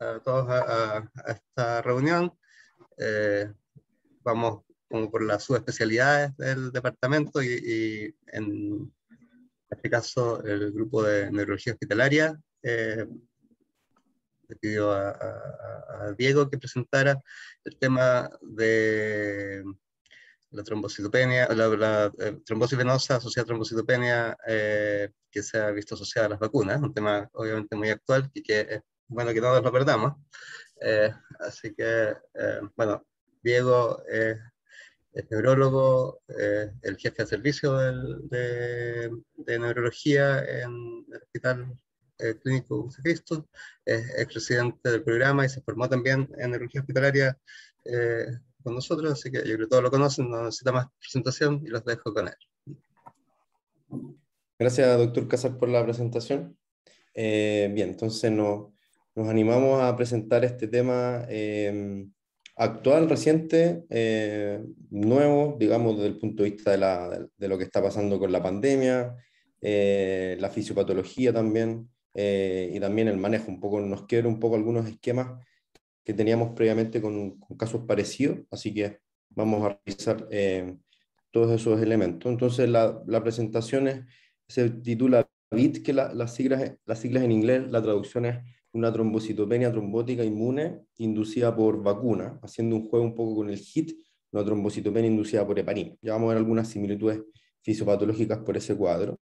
a todos a, esta reunión. Eh, vamos como por las subespecialidades del departamento y, en este caso el grupo de neurología hospitalaria eh, le pidió a, a, Diego que presentara el tema de la trombocitopenia, la, la eh, trombosis venosa asociada a trombocitopenia eh, que se ha visto asociada a las vacunas, un tema obviamente muy actual y que es bueno, que no nos lo perdamos. Eh, así que, eh, bueno, Diego es neurólogo, eh, el jefe de servicio de, neurología en el Hospital Clínico de Cristo, es expresidente del programa y se formó también en neurología hospitalaria con nosotros, así que yo creo que todos lo conocen, no necesita más presentación y los dejo con él. Gracias, doctor Casar, por la presentación. bien, entonces nos nos animamos a presentar este tema eh, actual, reciente, eh, nuevo, digamos, desde el punto de vista de, lo que está pasando con la pandemia, eh, la fisiopatología también, y también el manejo. Un poco nos quiebra un poco algunos esquemas que teníamos previamente con, casos parecidos, así que vamos a revisar todos esos elementos. Entonces, la, presentación es, se titula BIT, que la, las, siglas, las siglas en inglés, la traducción es una trombocitopenia trombótica inmune inducida por vacuna, haciendo un juego un poco con el HIT, una trombocitopenia inducida por heparina. Ya vamos a ver algunas similitudes fisiopatológicas por ese cuadro.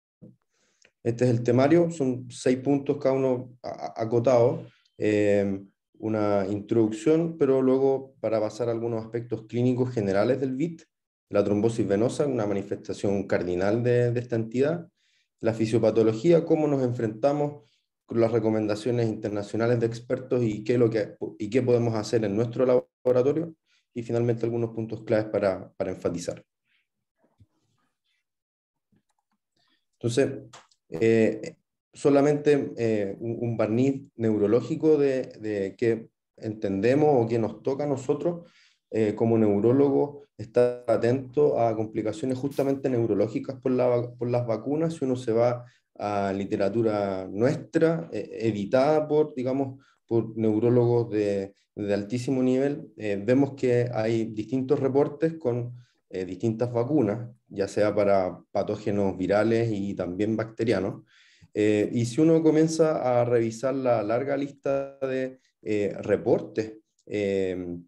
Este es el temario, son seis puntos cada uno acotado, em, una introducción, pero luego para pasar algunos aspectos clínicos generales del HIT, la trombosis venosa, una manifestación cardinal de, de esta entidad, la fisiopatología, cómo nos enfrentamos las recomendaciones internacionales de expertos y qué, lo que, y qué podemos hacer en nuestro laboratorio y finalmente algunos puntos claves para, para enfatizar. Entonces, eh, solamente eh, un, barniz neurológico de, de que entendemos o qué nos toca a nosotros eh, como neurólogo estar atento a complicaciones justamente neurológicas por, la, por las vacunas si uno se va a literatura nuestra, eh, editada por, digamos, por neurólogos de, de altísimo nivel, eh, vemos que hay distintos reportes con eh, distintas vacunas, ya sea para patógenos virales y también bacterianos. y si uno comienza a revisar la larga lista de reportes, em,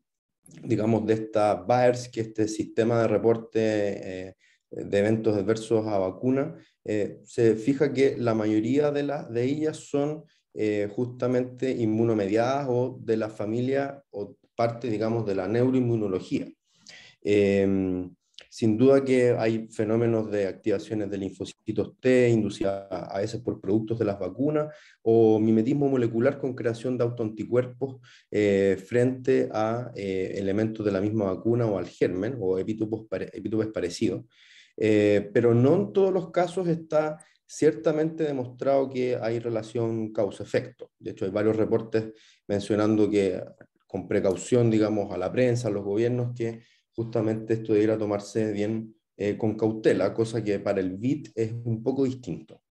digamos, de esta BAERS, que este sistema de reporte de eventos adversos a vacuna, eh, se fija que la mayoría de, ellas son eh, justamente inmunomediadas o de la familia o parte, digamos, de la neuroinmunología. Em, sin duda que hay fenómenos de activaciones de linfocitos T, inducidas a veces por productos de las vacunas, o mimetismo molecular con creación de autoanticuerpos eh, frente a elementos de la misma vacuna o al germen, o epítopos, parecidos. Eh, pero no en todos los casos está ciertamente demostrado que hay relación causa-efecto. De hecho, hay varios reportes mencionando que con precaución, digamos, a la prensa, a los gobiernos, que justamente esto debiera tomarse bien eh, con cautela, cosa que para el BIT es un poco distinto.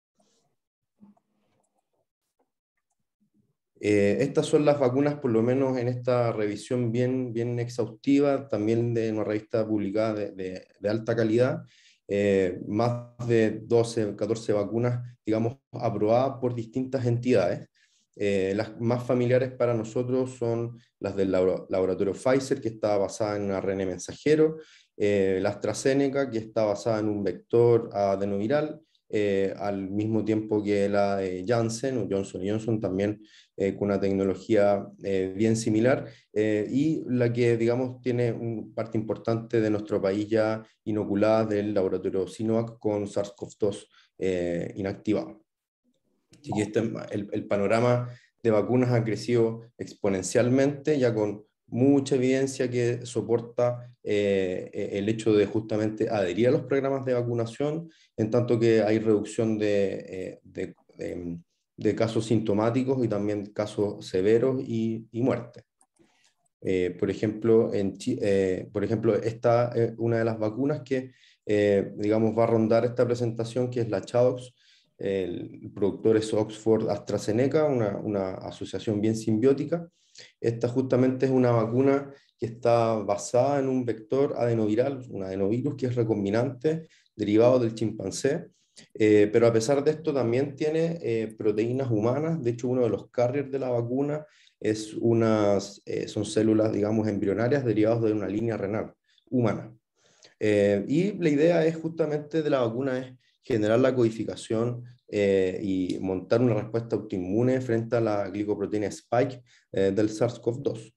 Eh, estas son las vacunas, por lo menos en esta revisión bien, bien exhaustiva, también de una revista publicada de alta calidad, eh, más de 12, 14 vacunas, digamos, aprobadas por distintas entidades. Eh, las más familiares para nosotros son las del laboratorio Pfizer, que está basada en un ARN mensajero, eh, la AstraZeneca, que está basada en un vector adenoviral, eh, al mismo tiempo que la de Janssen o Johnson Johnson, también eh, con una tecnología eh, bien similar, y la que, digamos, tiene una parte importante de nuestro país ya inoculada del laboratorio Sinovac con SARS-CoV-2 inactivado. Así que este, el, el panorama de vacunas ha crecido exponencialmente, ya con mucha evidencia que soporta eh, e-, el hecho de justamente adherir a los programas de vacunación, en tanto que hay reducción de, eh, de, casos sintomáticos y también casos severos y, y muertes. Eh, por, ejemplo, en, por ejemplo, esta es una de las vacunas que, digamos, va a rondar esta presentación, que es la CHADOX, el productor es Oxford AstraZeneca, una, una asociación bien simbiótica, esta justamente es una vacuna que está basada en un vector adenoviral, un adenovirus que es recombinante, derivado del chimpancé, eh, pero a pesar de esto también tiene eh, proteínas humanas, de hecho uno de los carriers de la vacuna es unas, eh, son células, digamos, embrionarias derivadas de una línea renal humana. y la idea es justamente de la vacuna es generar la codificación eh, y montar una respuesta autoinmune frente a la glicoproteína spike eh, del SARS-CoV-2.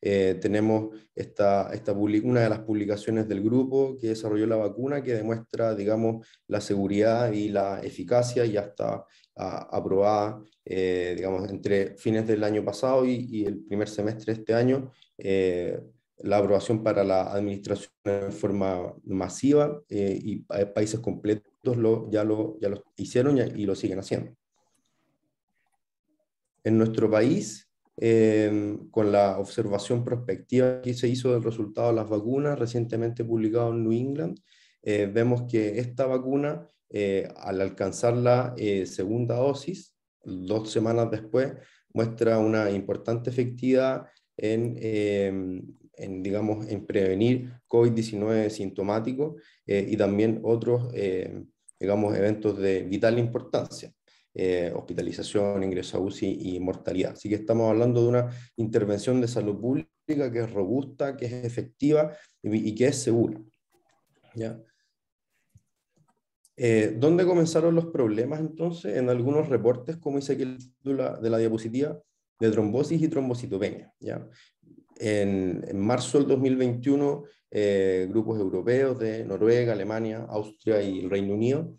Eh, tenemos esta, esta una de las publicaciones del grupo que desarrolló la vacuna que demuestra, digamos, la seguridad y la eficacia y hasta ah, aprobada, digamos, entre fines del año pasado y, el primer semestre de este año, la aprobación para la administración en forma masiva y países completos ya, lo, ya lo hicieron y, lo siguen haciendo. En nuestro país, eh, con la observación prospectiva que se hizo del resultado de las vacunas, recientemente publicado en New England, eh, vemos que esta vacuna, eh, al alcanzar la segunda dosis, dos semanas después, muestra una importante efectividad en, digamos, en prevenir COVID-19 sintomático y también otros digamos, eventos de vital importancia. Eh, hospitalización, ingreso a UCI y mortalidad. Así que estamos hablando de una intervención de salud pública que es robusta, que es efectiva y, que es segura. ¿Ya? Eh, ¿Dónde comenzaron los problemas entonces? En algunos reportes, como dice aquí el título de la diapositiva, de trombosis y trombocitopenia. ¿ya? en marzo del 2021 eh, grupos europeos de Noruega, Alemania, Austria y el Reino Unido,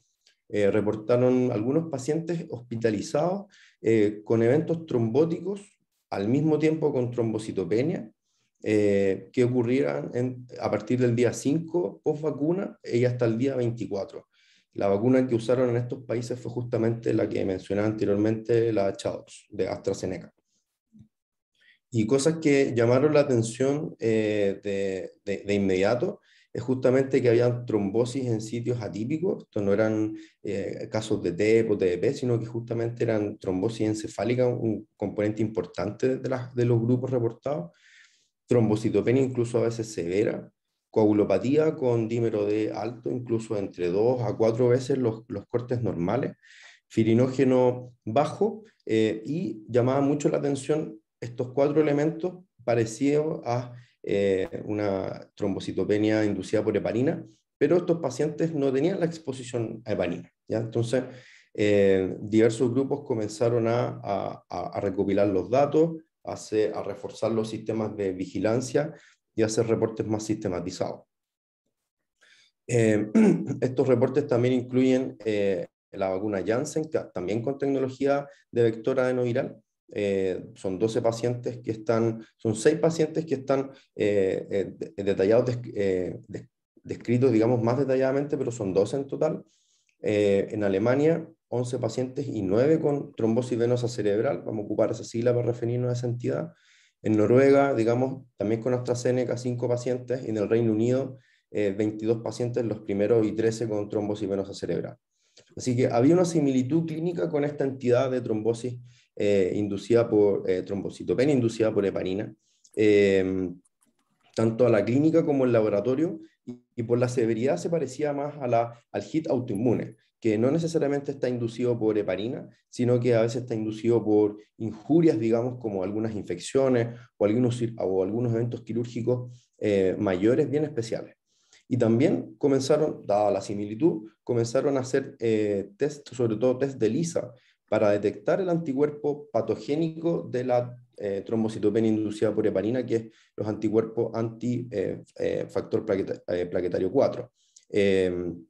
eh, reportaron algunos pacientes hospitalizados eh, con eventos trombóticos al mismo tiempo con trombocitopenia, que ocurrieran a partir del día 5 post vacuna y hasta el día 24. La vacuna que usaron en estos países fue justamente la que mencioné anteriormente, la ChAdOx de AstraZeneca. Y cosas que llamaron la atención eh, de, inmediato es justamente que había trombosis en sitios atípicos, Esto no eran eh, casos de TEP o TDP, sino que justamente eran trombosis encefálica, un componente importante de, de los grupos reportados, trombocitopenia incluso a veces severa, coagulopatía con dímero D alto, incluso entre dos a cuatro veces los, cortes normales, firinógeno bajo, eh, y llamaba mucho la atención estos cuatro elementos parecidos a eh, una trombocitopenia inducida por heparina, pero estos pacientes no tenían la exposición a heparina. ¿ya? Entonces, eh, diversos grupos comenzaron a, a, recopilar los datos, a, reforzar los sistemas de vigilancia y a hacer reportes más sistematizados. Eh, estos reportes también incluyen la vacuna Janssen, también con tecnología de vector adenoviral, eh, son 12 pacientes que están, son 6 pacientes que están eh, eh, detallados, descritos, digamos, más detalladamente, pero son 12 en total. en Alemania, 11 pacientes y 9 con trombosis venosa cerebral, vamos a ocupar esa sigla para referirnos a esa entidad. En Noruega, digamos, también con AstraZeneca, 5 pacientes, y en el Reino Unido, 22 pacientes, los primeros y 13 con trombosis venosa cerebral. Así que había una similitud clínica con esta entidad de trombosis eh, inducida por eh, trombocitopenia inducida por heparina, em, tanto a la clínica como el laboratorio, y, por la severidad se parecía más a la, al HIT autoinmune, que no necesariamente está inducido por heparina, sino que a veces está inducido por injurias, digamos, como algunas infecciones o algunos, eventos quirúrgicos eh, mayores bien especiales. Y también comenzaron, dada la similitud, comenzaron a hacer test, sobre todo test de lisa, para detectar el anticuerpo patogénico de la eh, trombocitopenia inducida por heparina, que es los anticuerpos anti-factor eh, eh, plaquetario 4 em,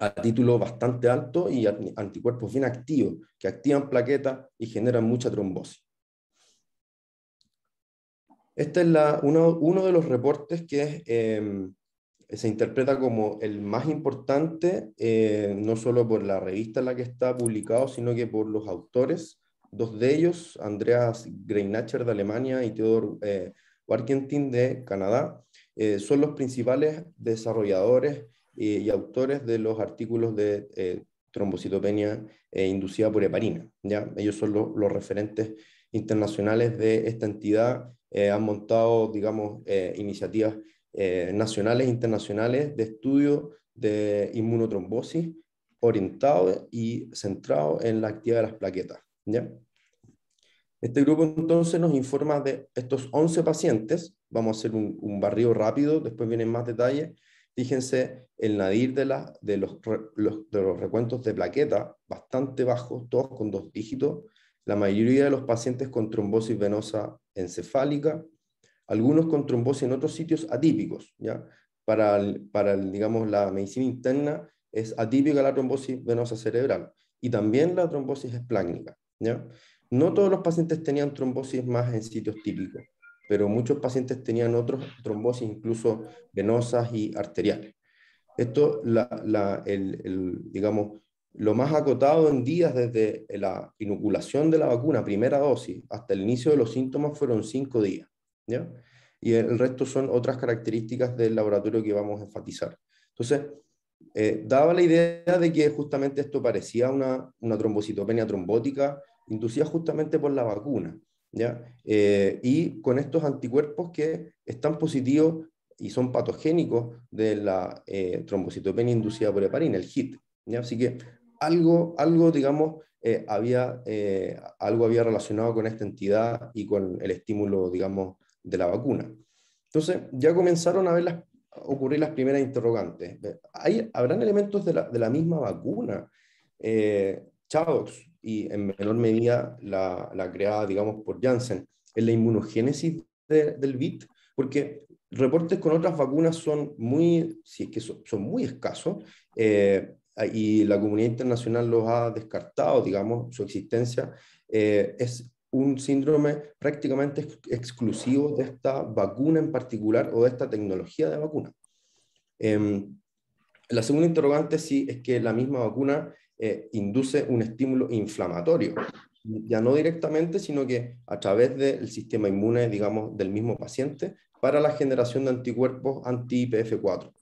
a título bastante alto y anticuerpos bien activos que activan plaquetas y generan mucha trombosis. Este es uno, de los reportes que es... Em, se interpreta como el más importante, eh, no solo por la revista en la que está publicado, sino que por los autores, dos de ellos, Andreas Greinacher de Alemania y Theodor eh, Warkentin de Canadá, eh, son los principales desarrolladores y autores de los artículos de trombocitopenia inducida por heparina. ¿ya? Ellos son los referentes internacionales de esta entidad, han montado, digamos, iniciativas eh, nacionales e internacionales de estudio de inmunotrombosis orientado y centrado en la actividad de las plaquetas. ¿ya? Este grupo entonces nos informa de estos 11 pacientes. Vamos a hacer un, un rápido, después vienen más detalles. Fíjense el nadir de, la, de, los, de los recuentos de plaquetas, bastante bajos, todos con dos dígitos. La mayoría de los pacientes con trombosis venosa encefálica, algunos con trombosis en otros sitios atípicos. ¿ya? Para, para digamos, la medicina interna es atípica la trombosis venosa cerebral y también la trombosis esplácnica. ¿ya? No todos los pacientes tenían trombosis más en sitios típicos, pero muchos pacientes tenían otros trombosis, incluso venosas y arteriales. Esto, digamos, lo más acotado en días desde la inoculación de la vacuna, primera dosis, hasta el inicio de los síntomas fueron cinco días. ¿ya? Y el resto son otras características del laboratorio que vamos a enfatizar. Entonces, eh, daba la idea de que justamente esto parecía una, una trombocitopenia trombótica inducida justamente por la vacuna, ¿ya? Eh, y con estos anticuerpos que están positivos y son patogénicos de la eh, trombocitopenia inducida por heparina, el HIT, ¿ya? Así que algo, algo digamos, había, algo había relacionado con esta entidad y con el estímulo, digamos, de la vacuna. Entonces, ya comenzaron a ver las, ocurrir las primeras interrogantes. ¿Hay, ¿Habrán elementos de la, misma vacuna? Eh, y en menor medida la, creada, digamos, por Janssen, en la inmunogénesis del BIT, porque reportes con otras vacunas son muy, si es que son, muy escasos, eh, y la comunidad internacional los ha descartado, digamos, su existencia. Eh, es un síndrome prácticamente exclusivo de esta vacuna en particular o de esta tecnología de vacuna. Em, la segunda interrogante sí es que la misma vacuna eh, induce un estímulo inflamatorio, ya no directamente, sino que a través del sistema inmune, digamos, del mismo paciente, para la generación de anticuerpos anti-IPF4.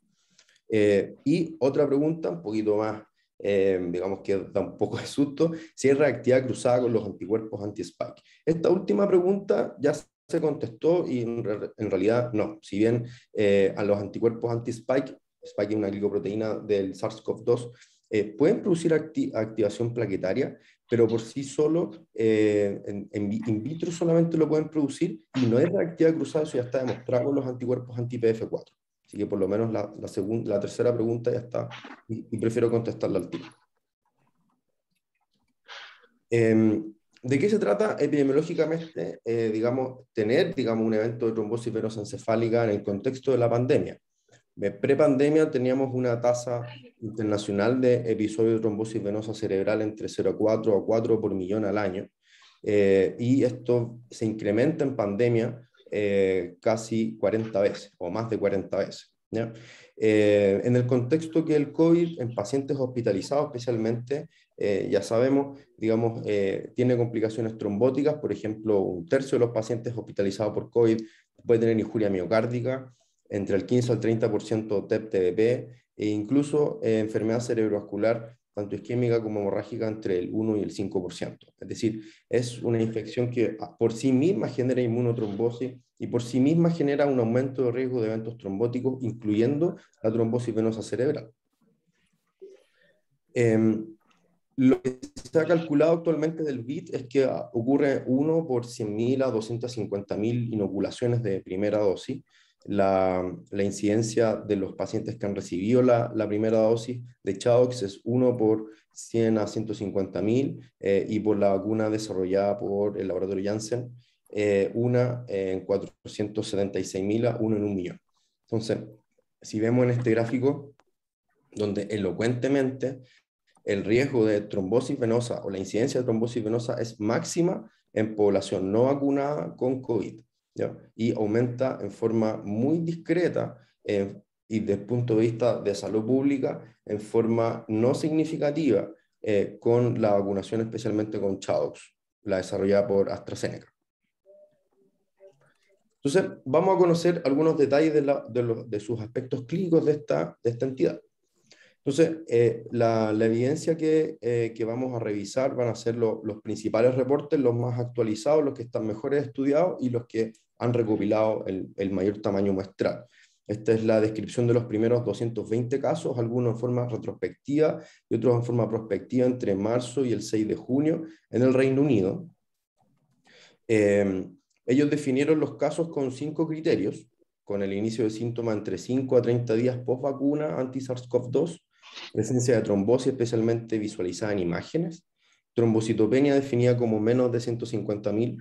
Eh, y otra pregunta, un poquito más Em, digamos que da un poco de susto, si es reactividad cruzada con los anticuerpos anti-spike. Esta última pregunta ya se contestó y en, realidad no. Si bien eh, a los anticuerpos anti-spike, spike es una glicoproteína del SARS-CoV-2, eh, pueden producir activación plaquetaria, pero por sí solo, eh, en, in vitro solamente lo pueden producir y no es reactividad cruzada, eso ya está demostrado con los anticuerpos anti-PF4. Así que por lo menos la, la, la tercera pregunta ya está y, prefiero contestarla al tiro. Em, ¿De qué se trata epidemiológicamente, eh, digamos, tener digamos, un evento de trombosis venosa encefálica en el contexto de la pandemia? Pre-pandemia teníamos una tasa internacional de episodios de trombosis venosa cerebral entre 0,4 a 4 por millón al año. Eh, y esto se incrementa en pandemia eh, casi 40 veces o más de 40 veces. Eh, en el contexto que el COVID en pacientes hospitalizados especialmente, eh, ya sabemos, digamos, tiene complicaciones trombóticas, por ejemplo, un tercio de los pacientes hospitalizados por COVID puede tener injuria miocárdica, entre el 15 al 30% TEP-TBP e incluso enfermedad cerebrovascular tanto isquémica como hemorrágica, entre el 1 y el 5%. Es decir, es una infección que ah, por sí misma genera inmunotrombosis y por sí misma genera un aumento de riesgo de eventos trombóticos, incluyendo la trombosis venosa cerebral. Em, lo que se ha calculado actualmente del BIT es que ah, ocurre 1 por 100.000 a 250.000 inoculaciones de primera dosis la, incidencia de los pacientes que han recibido la, primera dosis de CHADOX es 1 por 100 a 150 mil eh, y por la vacuna desarrollada por el laboratorio Janssen, eh, una en 476 mil a 1 en un millón. Entonces, si vemos en este gráfico, donde elocuentemente el riesgo de trombosis venosa o la incidencia de trombosis venosa es máxima en población no vacunada con COVID y aumenta en forma muy discreta eh, y desde el punto de vista de salud pública en forma no significativa eh, con la vacunación especialmente con CHADOX, la desarrollada por AstraZeneca. Entonces, vamos a conocer algunos detalles de, los, de sus aspectos clínicos de esta, de esta entidad. Entonces, eh, la, la, evidencia que, que, vamos a revisar van a ser los principales reportes, los más actualizados, los que están mejores estudiados y los que han recopilado el, mayor tamaño muestral. Esta es la descripción de los primeros 220 casos, algunos en forma retrospectiva y otros en forma prospectiva entre marzo y el 6 de junio en el Reino Unido. Em, ellos definieron los casos con cinco criterios, con el inicio de síntomas entre 5 a 30 días post vacuna anti-SARS-CoV-2, presencia de trombosis especialmente visualizada en imágenes, trombocitopenia definida como menos de 150.000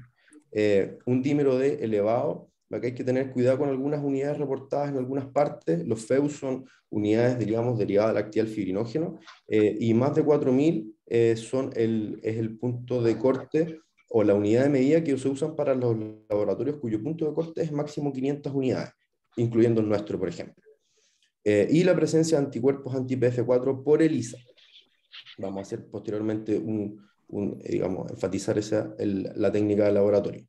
eh, un dímero D elevado, que hay que tener cuidado con algunas unidades reportadas en algunas partes, los FEU son unidades, digamos, derivadas del lactial fibrinógeno, eh, y más de 4.000 eh, son el, es el punto de corte o la unidad de medida que se usan para los laboratorios cuyo punto de corte es máximo 500 unidades, incluyendo el nuestro, por ejemplo. y la presencia de anticuerpos anti-PF4 por ELISA. Vamos a hacer posteriormente un, digamos, enfatizar esa, la técnica de laboratorio.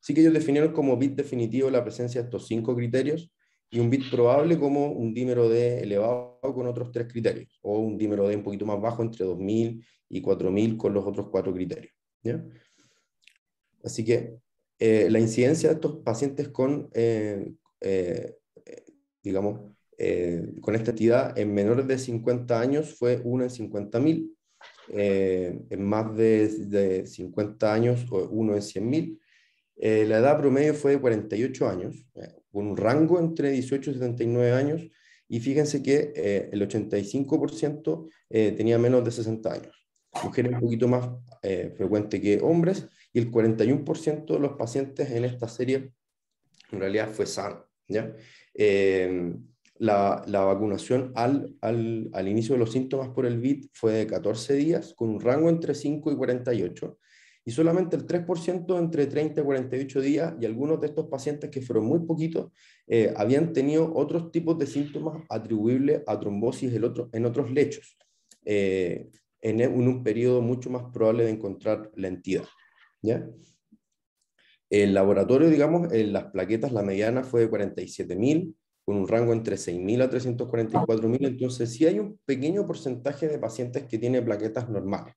Así que ellos definieron como bit definitivo la presencia de estos cinco criterios y un bit probable como un dímero D elevado con otros tres criterios, o un dímero D un poquito más bajo entre 2000 y 4000 con los otros cuatro criterios. Así que eh, la incidencia de estos pacientes con, eh, eh, digamos, con esta entidad en menores de 50 años fue 1 en 50.000 eh, en más de, 50 años, o uno en 100.000. Eh, la edad promedio fue de 48 años, eh, con un rango entre 18 y 79 años, y fíjense que eh, el 85% tenía menos de 60 años mujeres un poquito más eh, frecuente que hombres, y el 41% de los pacientes en esta serie en realidad fue sano. ¿ya? la, vacunación al, inicio de los síntomas por el VIT fue de 14 días, con un rango entre 5 y 48, y solamente el 3% entre 30 y 48 días, y algunos de estos pacientes que fueron muy poquitos, eh, habían tenido otros tipos de síntomas atribuibles a trombosis otro, en otros lechos, eh, e, en un, periodo mucho más probable de encontrar la entidad. ¿ya? El laboratorio, digamos, en las plaquetas, la mediana fue de 47.000, con un rango entre 6.000 a 344.000, entonces sí hay un pequeño porcentaje de pacientes que tiene plaquetas normales.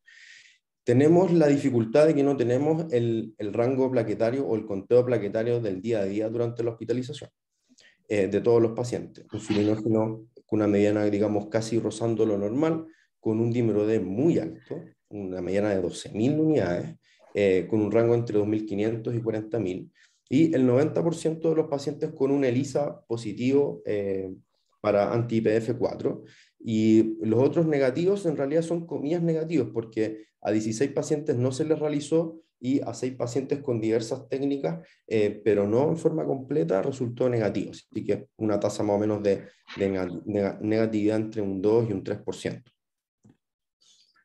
Tenemos la dificultad de que no tenemos el, rango plaquetario o el conteo plaquetario del día a día durante la hospitalización eh, de todos los pacientes. Un filinógeno con una mediana, digamos, casi rozando lo normal, con un dímero de muy alto, una mediana de 12.000 unidades, eh, con un rango entre 2.500 y 40.000 y el 90% de los pacientes con un ELISA positivo eh, para anti-IPF4. Y los otros negativos en realidad son comillas negativos porque a 16 pacientes no se les realizó y a 6 pacientes con diversas técnicas, eh, pero no en forma completa, resultó negativo. Así que una tasa más o menos de, de negatividad entre un 2 y un 3%.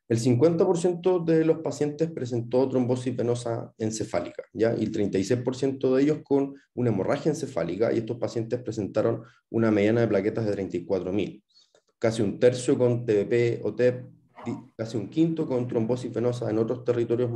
El 50% de los pacientes presentó trombosis venosa encefálica, ¿ya? y el 36% de ellos con una hemorragia encefálica, y estos pacientes presentaron una mediana de plaquetas de 34.000. Casi un tercio con TBP o TEP, casi un quinto con trombosis venosa en otros territorios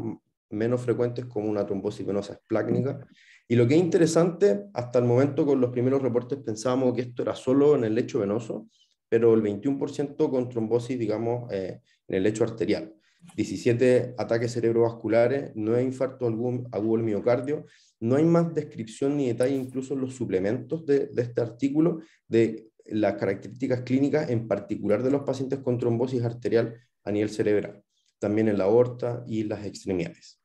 menos frecuentes como una trombosis venosa esplácnica. Y lo que es interesante, hasta el momento con los primeros reportes pensábamos que esto era solo en el lecho venoso, pero el 21% con trombosis, digamos, eh, en el lecho arterial. 17 ataques cerebrovasculares, no hay infarto algún, agudo al miocardio, no hay más descripción ni detalle incluso en los suplementos de, este artículo de las características clínicas, en particular de los pacientes con trombosis arterial a nivel cerebral, también en la aorta y las extremidades.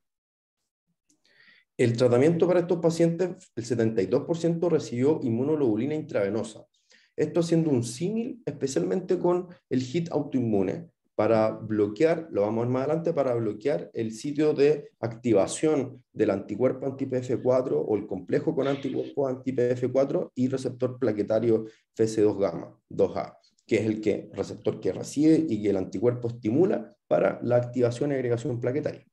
El tratamiento para estos pacientes, el 72% recibió inmunoglobulina intravenosa. Esto haciendo un símil especialmente con el HIT autoinmune, para bloquear, lo vamos a ver más adelante, para bloquear el sitio de activación del anticuerpo anti-PF4 o el complejo con anticuerpo anti-PF4 y receptor plaquetario FC2 gamma, 2A, que es el que, receptor que recibe y que el anticuerpo estimula para la activación y agregación plaquetaria.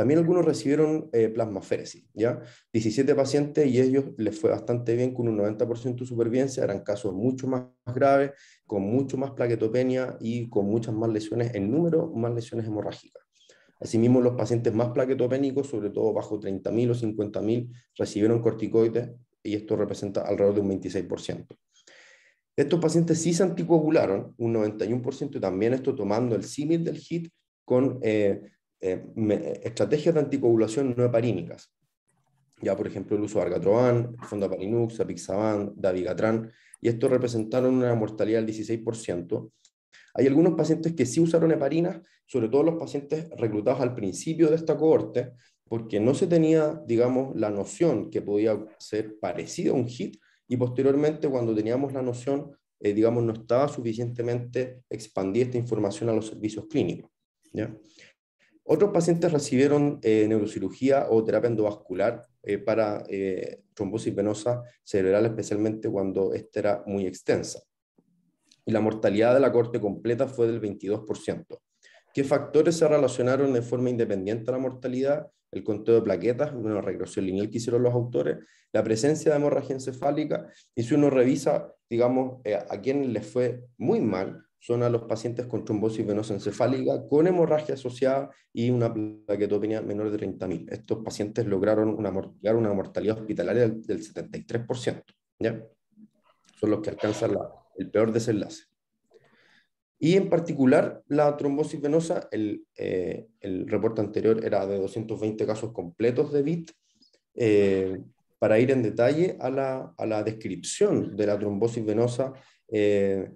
También algunos recibieron eh, plasmaféresis, ¿ya? 17 pacientes y ellos les fue bastante bien con un 90% de supervivencia, eran casos mucho más graves, con mucho más plaquetopenia y con muchas más lesiones en número, más lesiones hemorrágicas. Asimismo, los pacientes más plaquetopénicos, sobre todo bajo 30.000 o 50.000, recibieron corticoides y esto representa alrededor de un 26%. Estos pacientes sí se anticoagularon, un 91%, también esto tomando el símil del HIT con eh, eh, estrategias de anticoagulación no heparínicas. Ya, por ejemplo, el uso de Argatroban, fondaparinux, Apixaban, Davigatran, y estos representaron una mortalidad del 16%. Hay algunos pacientes que sí usaron heparinas, sobre todo los pacientes reclutados al principio de esta cohorte, porque no se tenía, digamos, la noción que podía ser parecido a un HIT, y posteriormente, cuando teníamos la noción, eh, digamos, no estaba suficientemente expandida esta información a los servicios clínicos. ¿ya? Otros pacientes recibieron eh, neurocirugía o terapia endovascular eh, para eh, trombosis venosa cerebral, especialmente cuando esta era muy extensa. Y la mortalidad de la corte completa fue del 22%. ¿Qué factores se relacionaron de forma independiente a la mortalidad? El conteo de plaquetas, una regresión lineal que hicieron los autores, la presencia de hemorragia encefálica, y si uno revisa, digamos, a quién les fue muy mal, son a los pacientes con trombosis venosa encefálica, con hemorragia asociada y una plaquetopenia menor de 30.000. Estos pacientes lograron una, una mortalidad hospitalaria del 73%. ¿ya? Son los que alcanzan el peor desenlace. Y en particular, la trombosis venosa, el, eh, reporte anterior era de 220 casos completos de BIT. Eh, para ir en detalle a la, a descripción de la trombosis venosa, eh,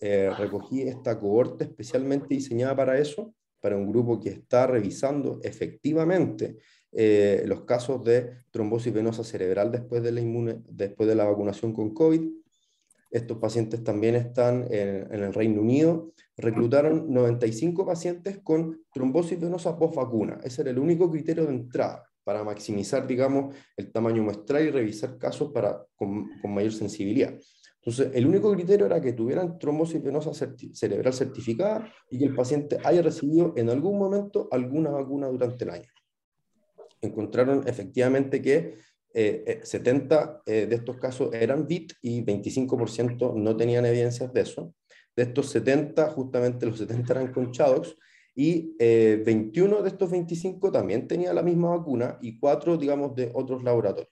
eh, recogí esta cohorte especialmente diseñada para eso, para un grupo que está revisando efectivamente eh, los casos de trombosis venosa cerebral después de la, inmune, después de la vacunación con COVID. Estos pacientes también están en, el Reino Unido. Reclutaron 95 pacientes con trombosis venosa post vacuna. Ese era el único criterio de entrada para maximizar, digamos, el tamaño muestral y revisar casos para, con mayor sensibilidad. Entonces, el único criterio era que tuvieran trombosis venosa cerebral certificada y que el paciente haya recibido en algún momento alguna vacuna durante el año. Encontraron efectivamente que 70 eh, eh, eh, de estos casos eran VIT y 25% no tenían evidencias de eso. De estos 70, justamente los 70 eran con CHADOX y 21 de estos 25 también tenían la misma vacuna y 4, digamos, de otros laboratorios.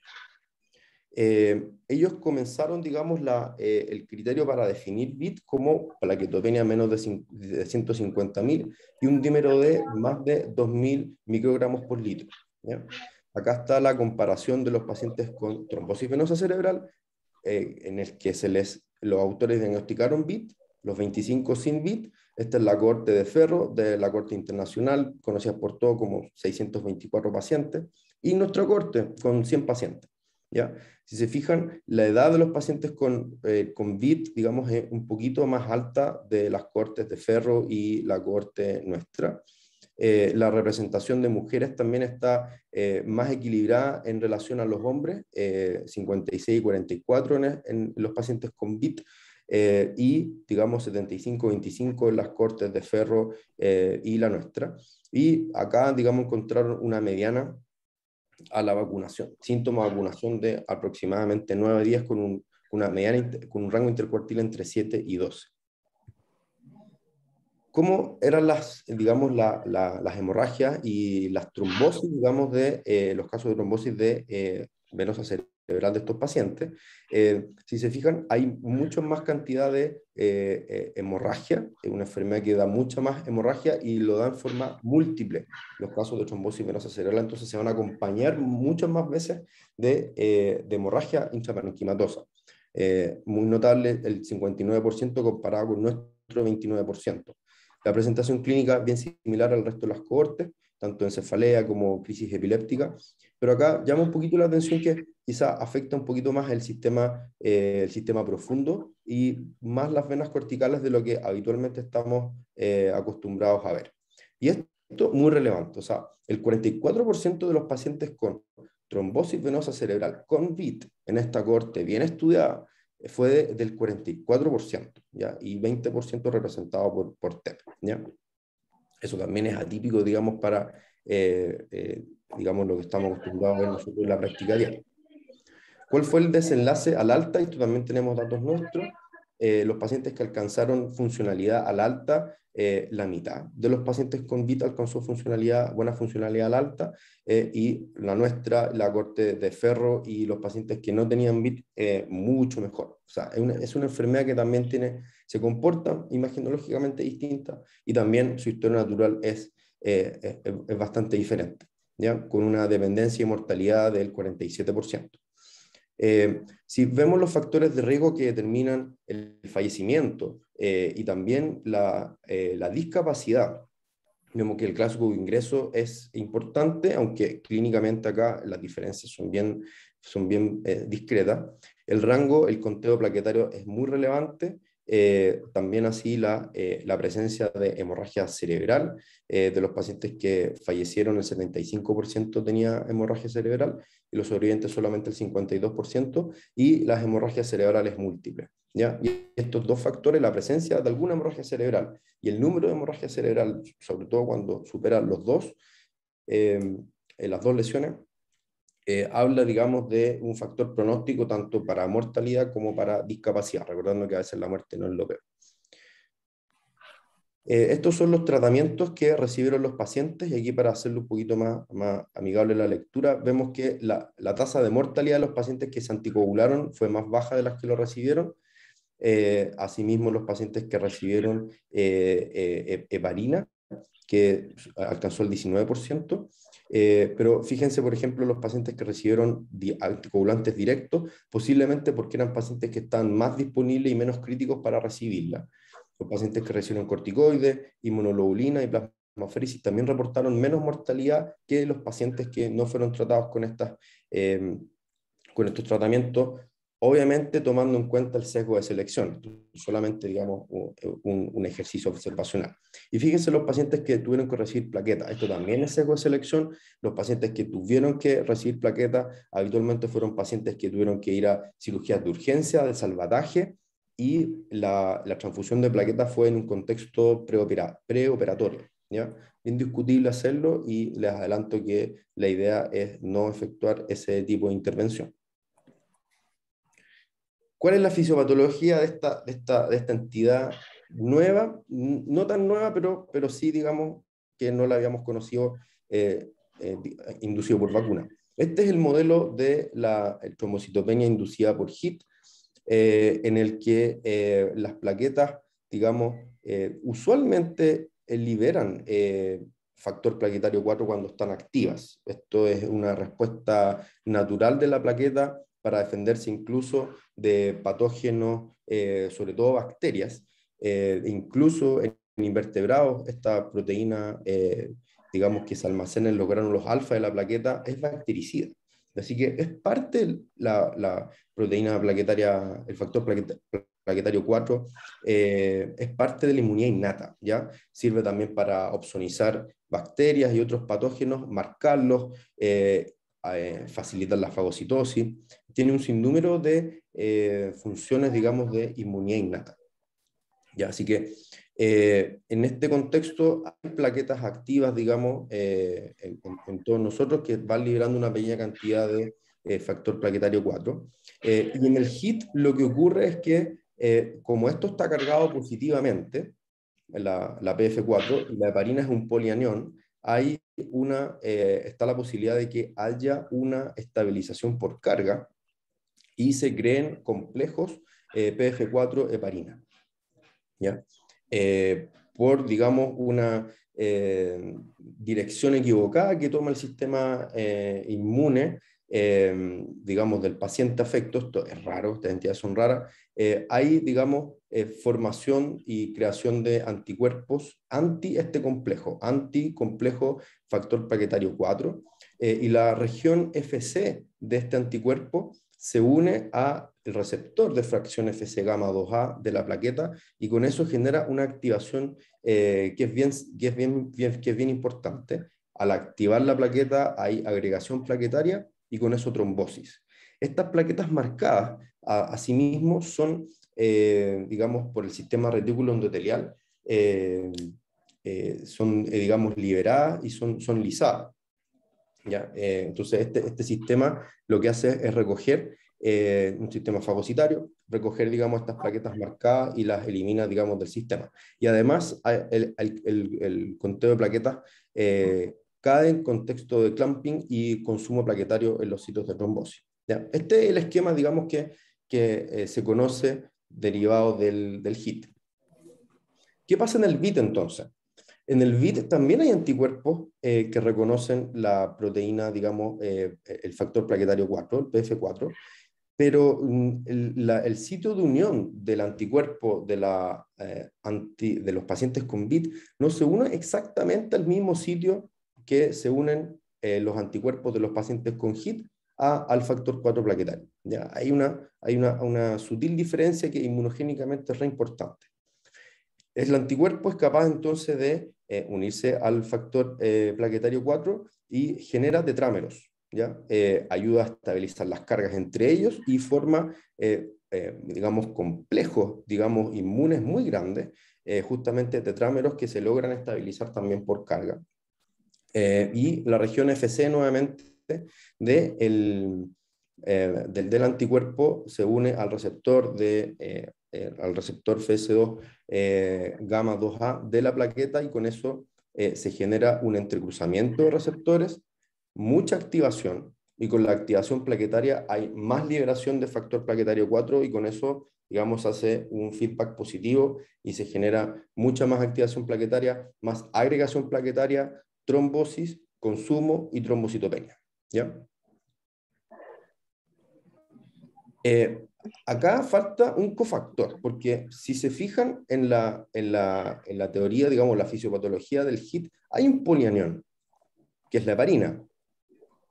Eh, ellos comenzaron, digamos, la, eh, el criterio para definir bit como para que tenía menos de, 150.000 y un dímero de más de 2.000 microgramos por litro. Acá está la comparación de los pacientes con trombosis venosa cerebral, eh, en el que se les, los autores diagnosticaron BIT, los 25 sin BIT. Esta es la corte de Ferro, de la corte internacional, conocida por todo como 624 pacientes, y nuestro corte con 100 pacientes. ¿ya? Si se fijan, la edad de los pacientes con, eh, con VIT, digamos, es un poquito más alta de las cortes de Ferro y la corte nuestra. Eh, la representación de mujeres también está eh, más equilibrada en relación a los hombres, 56 y 44 en, los pacientes con BIT y, digamos, 75-25 en las cortes de ferro y la nuestra. Y acá, digamos, encontraron una mediana a la vacunación, síntoma de vacunación de aproximadamente nueve días con, un, una con un rango intercuartil entre 7 y 12. ¿Cómo eran las, digamos, las hemorragias y las trombosis, digamos, de eh, los casos de trombosis de eh, venosa cerebral de estos pacientes? Eh, si se fijan, hay mucho más cantidad de eh, hemorragia, es una enfermedad que da mucha más hemorragia y lo da en forma múltiple. Los casos de trombosis venosa cerebral entonces se van a acompañar muchas más veces de, eh, hemorragia intraparenquimatosa. Eh, muy notable el 59% comparado con nuestro 29%. La presentación clínica bien similar al resto de las cohortes, tanto encefalea como crisis epiléptica, pero acá llama un poquito la atención que quizá afecta un poquito más el sistema, el sistema profundo y más las venas corticales de lo que habitualmente estamos eh, acostumbrados a ver. Y esto muy relevante, o sea, el 44% de los pacientes con trombosis venosa cerebral con VIT en esta corte bien estudiada eh, fue del 44%, ¿ya? y 20% representado por, por TEP. ¿ya? Eso también es atípico, digamos, para eh, digamos, lo que estamos acostumbrados a ver nosotros en la práctica diaria. ¿Cuál fue el desenlace al alta? Y esto también tenemos datos nuestros. Eh, los pacientes que alcanzaron funcionalidad al alta, eh, la mitad. De los pacientes con VIT alcanzó funcionalidad, buena funcionalidad al alta, eh, y la nuestra, la corte de ferro y los pacientes que no tenían VIT, mucho mejor. O sea, es una, es una, enfermedad que también tiene, se comporta imaginológicamente distinta y también su historia natural es, bastante diferente, ¿ya? con una dependencia y mortalidad del 47%. Eh, si vemos los factores de riesgo que determinan el fallecimiento eh, y también eh, la, discapacidad, vemos que el clásico ingreso es importante, aunque clínicamente acá las diferencias son bien, son bien discretas. El rango, el conteo plaquetario es muy relevante eh, también así eh, la, presencia de hemorragia cerebral. Eh, de los pacientes que fallecieron, el 75% tenía hemorragia cerebral y los sobrevivientes solamente el 52%, y las hemorragias cerebrales múltiples. ¿ya? Y estos dos factores, la presencia de alguna hemorragia cerebral y el número de hemorragia cerebral, sobre todo cuando superan los dos, las dos lesiones, eh, habla, digamos, de un factor pronóstico tanto para mortalidad como para discapacidad, recordando que a veces la muerte no es lo peor. Eh, estos son los tratamientos que recibieron los pacientes y aquí para hacerlo un poquito más, amigable la lectura, vemos que la, tasa de mortalidad de los pacientes que se anticoagularon fue más baja de las que lo recibieron. Eh, asimismo, los pacientes que recibieron heparina que alcanzó el 19%, eh, pero fíjense, por ejemplo, los pacientes que recibieron anticoagulantes directos, posiblemente porque eran pacientes que estaban más disponibles y menos críticos para recibirla. Los pacientes que recibieron corticoides, inmunoglobulina y plasmaféresis también reportaron menos mortalidad que los pacientes que no fueron tratados con, estas, em, con estos tratamientos obviamente tomando en cuenta el sesgo de selección, solamente, digamos, eh, un, ejercicio observacional. Y fíjense los pacientes que tuvieron que recibir plaquetas, esto también es sesgo de selección, los pacientes que tuvieron que recibir plaquetas habitualmente fueron pacientes que tuvieron que ir a cirugías de urgencia, de salvataje, y la, transfusión de plaquetas fue en un contexto preoperatorio. ¿ya? Indiscutible hacerlo y les adelanto que la idea es no efectuar ese tipo de intervención. ¿Cuál es la fisiopatología de esta, de esta, entidad nueva? No tan nueva, pero, pero sí, digamos, que no la habíamos conocido eh, eh, inducida inducido por vacuna. Este es el modelo de la trombocitopenia inducida por HIT, eh, en el que las plaquetas, digamos, usualmente liberan factor plaquetario 4 cuando están activas. Esto es una respuesta natural de la plaqueta para defenderse incluso de patógenos, eh, sobre todo bacterias, eh, incluso en invertebrados, esta proteína, eh, digamos, que se almacena en los gránulos alfa de la plaqueta, es bactericida. Así que es parte la, la proteína plaquetaria, el factor plaquetario 4, es parte de la inmunidad innata, ¿ya? Sirve también para opsonizar bacterias y otros patógenos, marcarlos, eh, facilitar la fagocitosis, tiene un sinnúmero de eh, funciones, digamos, de inmunidad innata. ¿Ya? Así que eh, en este contexto hay plaquetas activas, digamos, en, todos nosotros que van liberando una pequeña cantidad de factor plaquetario 4. y en el HIT lo que ocurre es que como esto está cargado positivamente, la, la PF4, y la heparina es un polianión, hay una, eh, está la posibilidad de que haya una estabilización por carga y se creen complejos eh, PF4 heparina. Eh, por, digamos, una dirección equivocada que toma el sistema inmune digamos, del paciente afecto, esto es raro, estas entidades son raras, hay, digamos, eh, formación y creación de anticuerpos anti este complejo, anti complejo factor plaquetario 4, eh, y la región FC de este anticuerpo se une a el receptor de fracción FC gamma 2A de la plaqueta y con eso genera una activación eh, que, es bien, bien, importante. Al activar la plaqueta hay agregación plaquetaria y con eso trombosis. Estas plaquetas marcadas, asimismo, sí son eh, digamos, por el sistema retículo endotelial, eh, eh, son, digamos, liberadas y son, son lisadas. ¿ya? entonces, este, este, sistema lo que hace es recoger un sistema fagocitario, recoger, digamos, estas plaquetas marcadas y las elimina, digamos, del sistema. Y además, el, el, el, conteo de plaquetas cae en contexto de clamping y consumo plaquetario en los sitios de trombosis. Este es el esquema, digamos, que que se conoce derivados del, del HIT. ¿Qué pasa en el BIT entonces? En el BIT también hay anticuerpos eh, que reconocen la proteína, digamos, eh, el factor plaquetario 4, el PF4, pero mm, el, sitio de unión del anticuerpo de, la, eh, de los pacientes con BIT no se une exactamente al mismo sitio que se unen los anticuerpos de los pacientes con HIT al factor 4 plaquetario. ¿ya? Hay, una, hay una, una sutil diferencia que inmunogénicamente es re importante. El anticuerpo es capaz entonces de eh, unirse al factor eh, plaquetario 4 y genera tetrámeros. ¿ya? Eh, ayuda a estabilizar las cargas entre ellos y forma, digamos, complejos, digamos, inmunes muy grandes, justamente tetrámeros que se logran estabilizar también por carga. y la región FC nuevamente de eh, del, anticuerpo se une al receptor, de, eh, eh, al receptor FS2 gamma 2A de la plaqueta y con eso se genera un entrecruzamiento de receptores, mucha activación y con la activación plaquetaria hay más liberación de factor plaquetario 4 y con eso, digamos, hace un feedback positivo y se genera mucha más activación plaquetaria, más agregación plaquetaria, trombosis, consumo y trombocitopenia. ¿Ya? Eh, acá falta un cofactor, porque si se fijan en la, en la, teoría, digamos, la fisiopatología del HIT, hay un polianión, que es la heparina.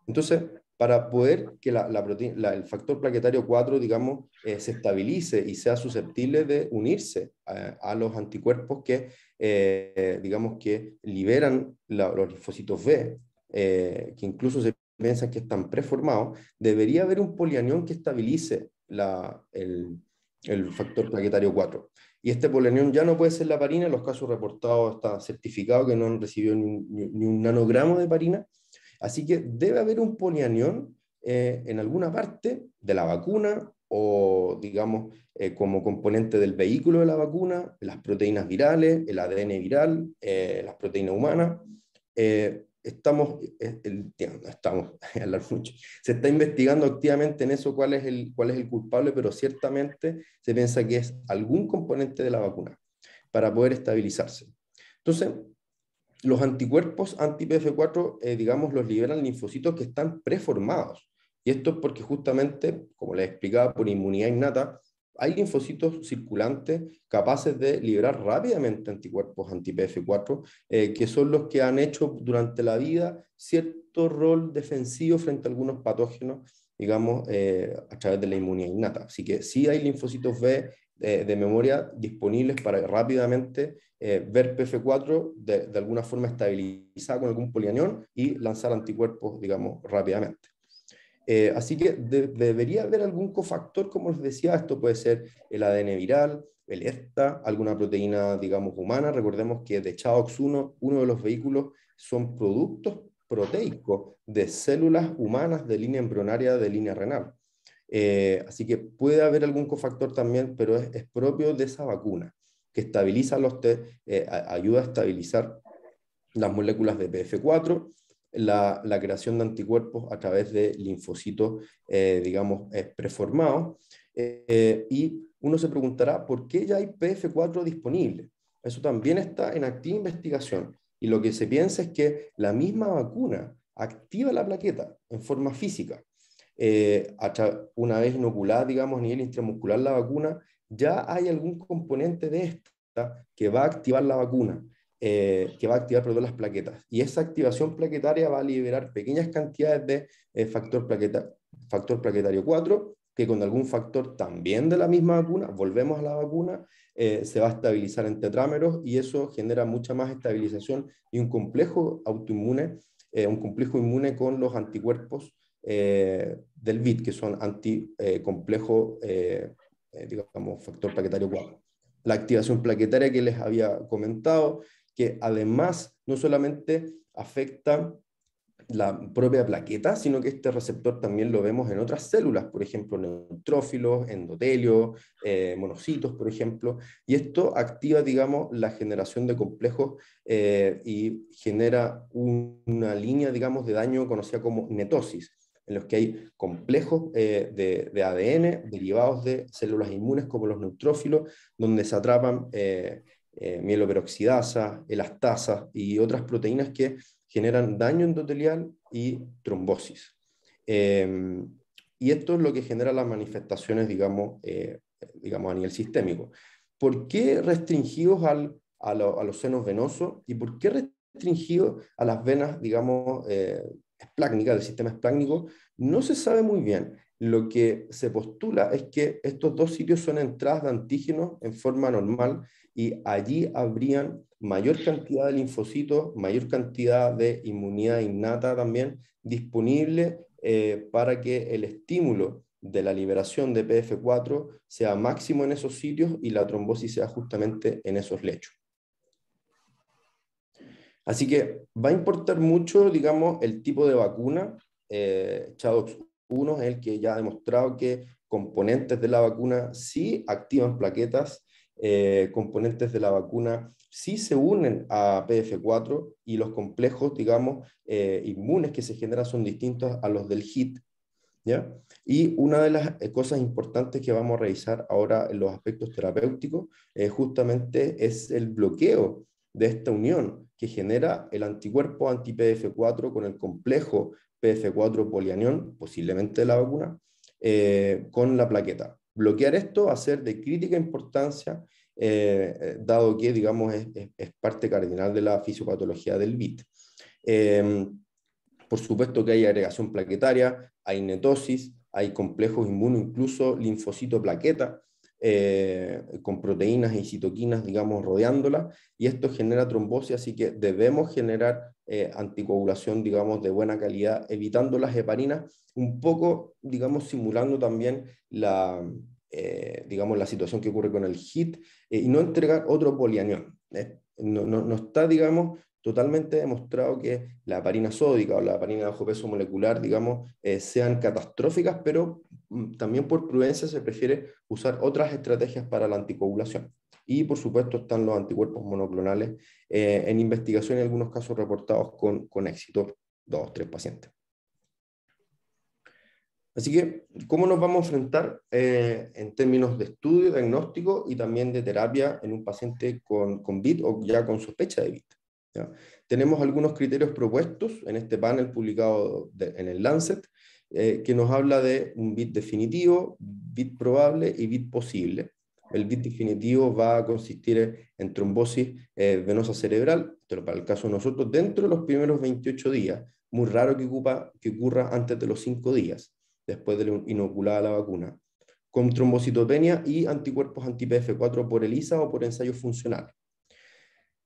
Entonces, para poder que la, el factor plaquetario 4, digamos, eh, se estabilice y sea susceptible de unirse a, los anticuerpos que, eh, digamos, que liberan la, los linfocitos B, que incluso se piensan que están preformados, debería haber un polianión que estabilice la, el, factor plaquetario 4. Y este polianión ya no puede ser la parina, en los casos reportados está certificado que no han recibido ni, un nanogramo de parina. Así que debe haber un polianión eh, en alguna parte de la vacuna o, digamos, eh, como componente del vehículo de la vacuna, las proteínas virales, el ADN viral, eh, las proteínas humanas, estamos, e-, e-, el, estamos, mucho, se está investigando activamente en eso cuál es, el, cuál es el culpable, pero ciertamente se piensa que es algún componente de la vacuna para poder estabilizarse. Entonces, los anticuerpos anti-PF4, eh, digamos, los liberan linfocitos que están preformados. Y esto es porque justamente, como les explicaba, por inmunidad innata, hay linfocitos circulantes capaces de liberar rápidamente anticuerpos anti-PF4, eh, que son los que han hecho durante la vida cierto rol defensivo frente a algunos patógenos, digamos, eh, a través de la inmunidad innata. Así que sí hay linfocitos B eh, de memoria disponibles para rápidamente ver PF4 de, alguna forma estabilizada con algún polianión y lanzar anticuerpos, digamos, rápidamente. Eh, así que debería haber algún cofactor, como les decía, esto puede ser el ADN viral, el esta, alguna proteína, digamos, humana. Recordemos que de CHAOX1, uno, de los vehículos son productos proteicos de células humanas de línea embrionaria, de línea renal. Eh, así que puede haber algún cofactor también, pero es, propio de esa vacuna, que estabiliza los eh, ayuda a estabilizar las moléculas de PF4 la, creación de anticuerpos a través de linfocitos, eh, digamos, eh, preformados. Eh, y uno se preguntará, ¿por qué ya hay PF4 disponible? Eso también está en activa investigación. Y lo que se piensa es que la misma vacuna activa la plaqueta en forma física. una vez inoculada, digamos, a nivel intramuscular la vacuna, ya hay algún componente de esta que va a activar la vacuna. Eh, que va a activar perdón, las plaquetas. Y esa activación plaquetaria va a liberar pequeñas cantidades de eh, factor, factor plaquetario 4, que con algún factor también de la misma vacuna, volvemos a la vacuna, eh, se va a estabilizar en tetrámeros y eso genera mucha más estabilización y un complejo autoinmune, un complejo inmune con los anticuerpos del BIT, que son anticomplejo, digamos, factor plaquetario 4 la activación plaquetaria que les había comentado, que además no solamente afecta la propia plaqueta, sino que este receptor también lo vemos en otras células, por ejemplo, neutrófilos, endotelios, eh, monocitos, por ejemplo, y esto activa, digamos, la generación de complejos eh, y genera una línea, digamos, de daño conocida como netosis, en los que hay complejos eh, de, de, ADN derivados de células inmunes como los neutrófilos, donde se atrapan eh, mieloperoxidasa, elastasa y otras proteínas que generan daño endotelial y trombosis. Em, y esto es lo que genera las manifestaciones, digamos, eh, digamos a nivel sistémico. ¿Por qué restringidos a, a, los senos venosos y por qué restringidos a las venas, digamos, eh, esplácnicas, del sistema esplácnico? No se sabe muy bien lo que se postula es que estos dos sitios son entradas de antígenos en forma normal y allí habrían mayor cantidad de linfocitos, mayor cantidad de inmunidad innata también disponible eh, para que el estímulo de la liberación de PF4 sea máximo en esos sitios y la trombosis sea justamente en esos lechos. Así que va a importar mucho, digamos, el tipo de vacuna, eh, CHADOX uno es el que ya ha demostrado que componentes de la vacuna sí activan plaquetas, eh, componentes de la vacuna sí se unen a PF4 y los complejos, digamos, eh, inmunes que se generan son distintos a los del HIT. ¿ya? Y una de las eh, cosas importantes que vamos a revisar ahora en los aspectos terapéuticos es justamente es el bloqueo de esta unión que genera el anticuerpo anti-PF4 con el complejo PF4 polianión, posiblemente de la vacuna, eh, con la plaqueta. Bloquear esto va a ser de crítica importancia, eh, eh, dado que, digamos, es, parte cardinal de la fisiopatología del BIT. Em, por supuesto que hay agregación plaquetaria, hay netosis, hay complejos inmunos, incluso linfocito plaqueta, eh, con proteínas y citoquinas, digamos, rodeándola, y esto genera trombosis, así que debemos generar eh, anticoagulación, digamos, de buena calidad, evitando las heparinas, un poco, digamos, simulando también la, eh, digamos, la situación que ocurre con el HIT, y no entregar otro polianión. no, está, digamos, totalmente demostrado que la parina sódica o la parina de bajo peso molecular, digamos, eh, sean catastróficas, pero mm, también por prudencia se prefiere usar otras estrategias para la anticoagulación. Y por supuesto están los anticuerpos monoclonales eh, en investigación en algunos casos reportados con, con éxito, dos, tres pacientes. Así que, ¿cómo nos vamos a enfrentar eh, en términos de estudio, diagnóstico y también de terapia en un paciente con, con o ya con sospecha de BIT? Tenemos algunos criterios propuestos en este panel publicado en el Lancet, eh, que nos habla de un bit definitivo, bit probable y bit posible. El bit definitivo va a consistir en trombosis eh, venosa cerebral, pero para el caso de nosotros, dentro de los primeros 28 días, muy raro que, que ocurra antes de los 5 días, después de inoculada la vacuna, con trombocitopenia y anticuerpos anti-PF4 por ELISA o por ensayo funcional.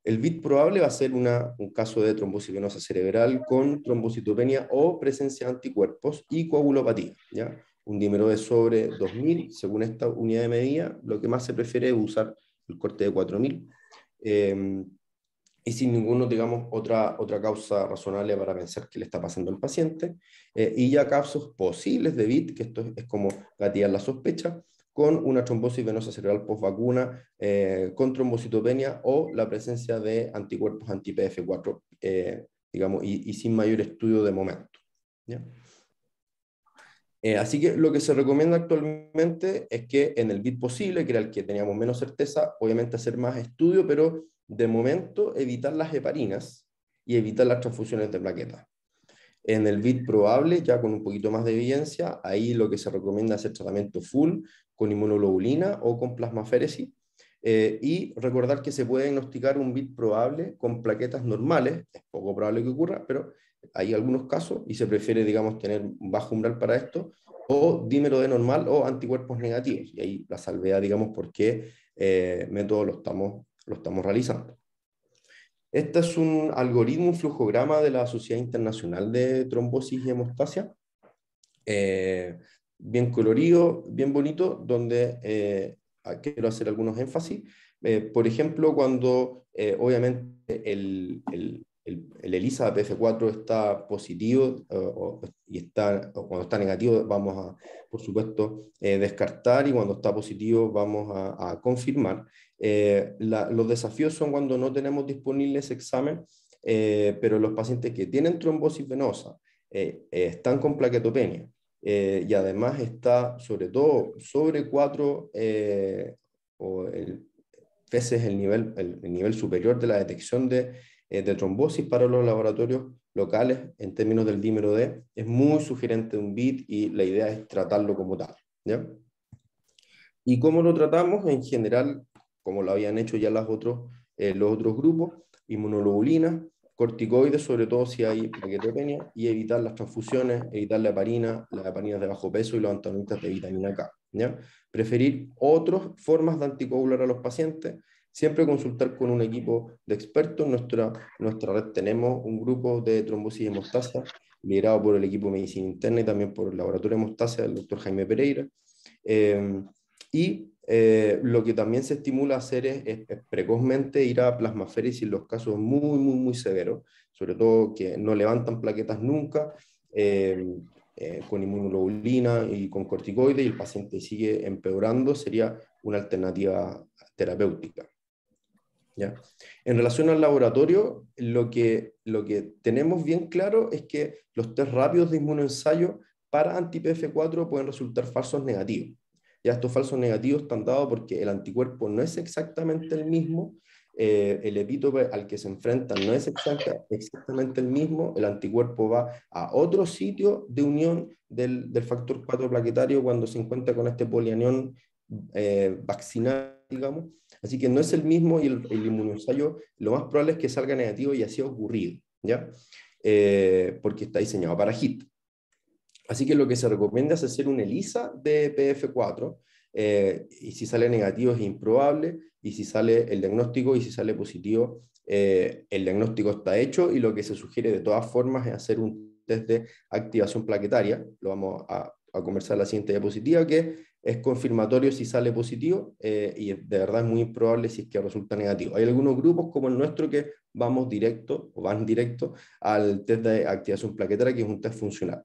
El BIT probable va a ser un caso de trombosis venosa cerebral con trombocitopenia o presencia de anticuerpos y coagulopatía. ¿ya? Un dímero de sobre 2.000, según esta unidad de medida, lo que más se prefiere es usar el corte de 4.000. Em, y sin ninguno, digamos, otra, otra causa razonable para pensar que le está pasando al paciente. Eh, y ya casos posibles de BIT, que esto es, es como gatillar la sospecha, con una trombosis venosa cerebral postvacuna, vacuna eh, con trombocitopenia o la presencia de anticuerpos anti-PF4, eh, digamos, y, sin mayor estudio de momento. Eh, así que lo que se recomienda actualmente es que en el bit posible, que era el que teníamos menos certeza, obviamente hacer más estudio, pero de momento evitar las heparinas y evitar las transfusiones de plaquetas. En el bit probable, ya con un poquito más de evidencia, ahí lo que se recomienda es el tratamiento full, con inmunoglobulina o con plasmaféresis. Eh, y recordar que se puede diagnosticar un bit probable con plaquetas normales, es poco probable que ocurra, pero hay algunos casos y se prefiere, digamos, tener un bajo umbral para esto, o dímero de normal o anticuerpos negativos. Y ahí la salvedad, digamos, por qué eh, método lo estamos, lo estamos realizando. Este es un algoritmo, un flujograma de la Sociedad Internacional de Trombosis y Hemostasia, eh, bien colorido, bien bonito, donde eh, quiero hacer algunos énfasis. Eh, por ejemplo, cuando eh, obviamente el, el, el, ELISA PF4 está positivo o, y está, cuando está negativo vamos a, por supuesto, descartar y cuando está positivo vamos a, confirmar. los desafíos son cuando no tenemos disponible ese examen, pero los pacientes que tienen trombosis venosa, están con plaquetopenia, eh, y además está sobre todo sobre cuatro eh, veces el nivel, el, nivel superior de la detección eh, de, trombosis para los laboratorios locales en términos del dímero D. Es muy sugerente un bit y la idea es tratarlo como tal. ¿Y cómo lo tratamos? En general, como lo habían hecho ya otros, los otros grupos, inmunoglobulina, corticoides, sobre todo si hay plaquetopenia, y evitar las transfusiones, evitar la heparina, las heparinas de bajo peso y los antagonistas de vitamina K. Preferir otras formas de anticoagular a los pacientes, siempre consultar con un equipo de expertos. nuestra, nuestra red tenemos un grupo de trombosis y Mostaza liderado por el equipo de medicina interna y también por el laboratorio de hemostasia del doctor Jaime Pereira. Eh, y eh, lo que también se estimula hacer es, precozmente ir a plasmaféresis en los casos muy, muy, muy severos, sobre todo que no levantan plaquetas nunca, eh, eh, con inmunoglobulina y con corticoides y el paciente sigue empeorando, sería una alternativa terapéutica. En relación al laboratorio, lo que, lo que tenemos bien claro es que los test rápidos de inmunoensayo para anti-PF4 pueden resultar falsos negativos. Ya estos falsos negativos están dados porque el anticuerpo no es exactamente el mismo, eh, el epítope al que se enfrentan no es exactamente el mismo, el anticuerpo va a otro sitio de unión del, factor 4 plaquetario cuando se encuentra con este polianión eh, vaccinal, digamos. Así que no es el mismo y el, el lo más probable es que salga negativo y así ha ocurrido, ¿ya? Eh, porque está diseñado para HIT. Así que lo que se recomienda es hacer un ELISA de PF4 eh, y si sale negativo es improbable y si sale el diagnóstico y si sale positivo eh, el diagnóstico está hecho y lo que se sugiere de todas formas es hacer un test de activación plaquetaria, lo vamos a, conversar en la siguiente diapositiva, que es confirmatorio si sale positivo eh, y de verdad es muy improbable si es que resulta negativo. Hay algunos grupos como el nuestro que vamos directo van directo al test de activación plaquetaria, que es un test funcional.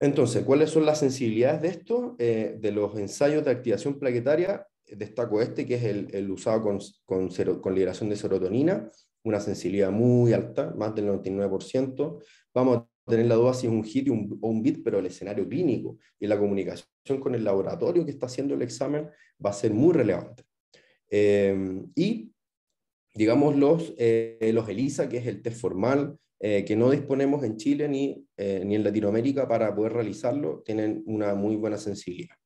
Entonces, ¿cuáles son las sensibilidades de esto? Eh, de los ensayos de activación plaquetaria, eh, destaco este, que es el, usado con, liberación de serotonina, una sensibilidad muy alta, más del 99%. Vamos a tener la duda si es un hit un, o un bit, pero el escenario clínico y la comunicación con el laboratorio que está haciendo el examen va a ser muy relevante. Eh, y, digamos, los ELISA, que es el test formal, eh, que no disponemos en Chile eh, ni, en Latinoamérica para poder realizarlo, tienen una muy buena sensibilidad.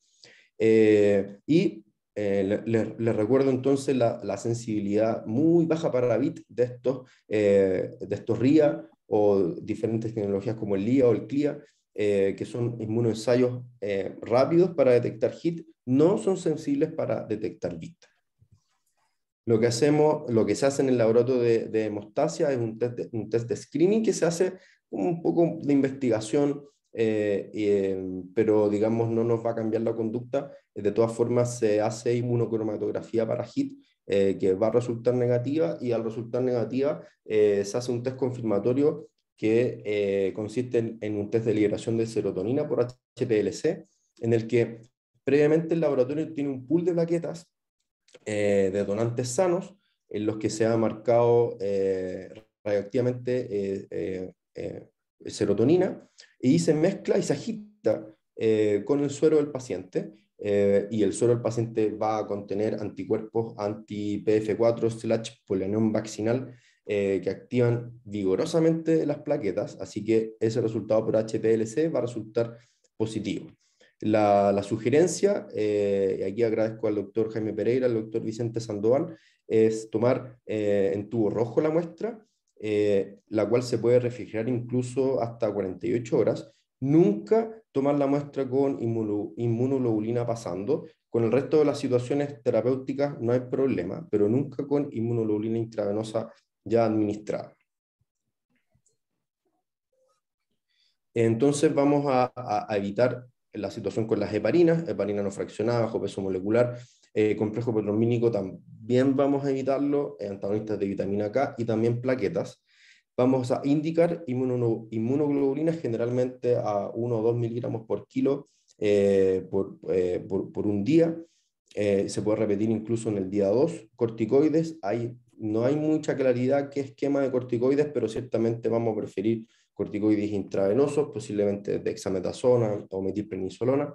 Eh, y les recuerdo entonces la, la, sensibilidad muy baja para bit de estos, de estos RIA o diferentes tecnologías como el LIA o el CLIA, que son inmunoensayos rápidos para detectar HIT, no son sensibles para detectar BIT. Lo que, hacemos, lo que se hace en el laboratorio de, de hemostasia es un test de, screening que se hace un poco de investigación, eh, eh, pero digamos no nos va a cambiar la conducta. Eh, de todas formas, se hace inmunocromatografía para HIT, que va a resultar negativa, y al resultar negativa se hace un test confirmatorio que consiste en, en, un test de liberación de serotonina por HPLC, en el que previamente el laboratorio tiene un pool de plaquetas eh, de donantes sanos en los que se ha marcado eh, radioactivamente eh, serotonina y se mezcla y se agita con el suero del paciente y el suero del paciente va a contener anticuerpos anti-PF4 slash poli vaccinal que activan vigorosamente las plaquetas, así que ese resultado por HPLC va a resultar positivo la, sugerencia, eh, y aquí agradezco al doctor Jaime Pereira, al doctor Vicente Sandoval, es tomar eh, en tubo rojo la muestra, eh, la cual se puede refrigerar incluso hasta 48 horas. Nunca tomar la muestra con inmunolobulina inmunoglobulina pasando. Con el resto de las situaciones terapéuticas no hay problema, pero nunca con inmunoglobulina intravenosa ya administrada. Entonces vamos a, evitar la situación con las heparinas, heparina no fraccionada, bajo peso molecular, eh, complejo petromínico también vamos a evitarlo, eh, antagonistas de vitamina K y también plaquetas. Vamos a indicar inmunoglobulinas generalmente a 1 o 2 miligramos por kilo eh, por, un día. se puede repetir incluso en el día 2. Corticoides, hay, no hay mucha claridad qué esquema de corticoides, pero ciertamente vamos a preferir corticoides intravenosos, posiblemente de dexametasona o metilprednisolona,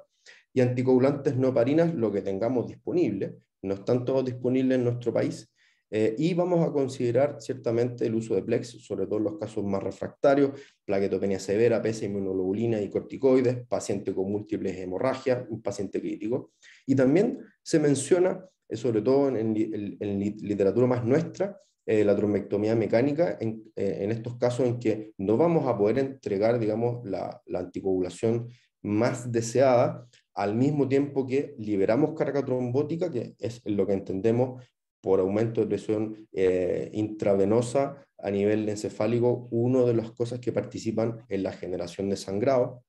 y anticoagulantes no parinas, lo que tengamos disponible, no están todos disponibles en nuestro país, eh, y vamos a considerar ciertamente el uso de Plex, sobre todo en los casos más refractarios, plaquetopenia severa, PESA, inmunoglobulina y corticoides, paciente con múltiples hemorragias, un paciente crítico. Y también se menciona, eh, sobre todo en, en, en literatura más nuestra, eh, la trombectomía mecánica eh, en, estos casos en que no vamos a poder entregar, digamos, la, la anticoagulación más deseada al mismo tiempo que liberamos carga trombótica, que es lo que entendemos por aumento de presión eh, intravenosa a nivel encefálico, una de las cosas que participan en la generación de sangrado.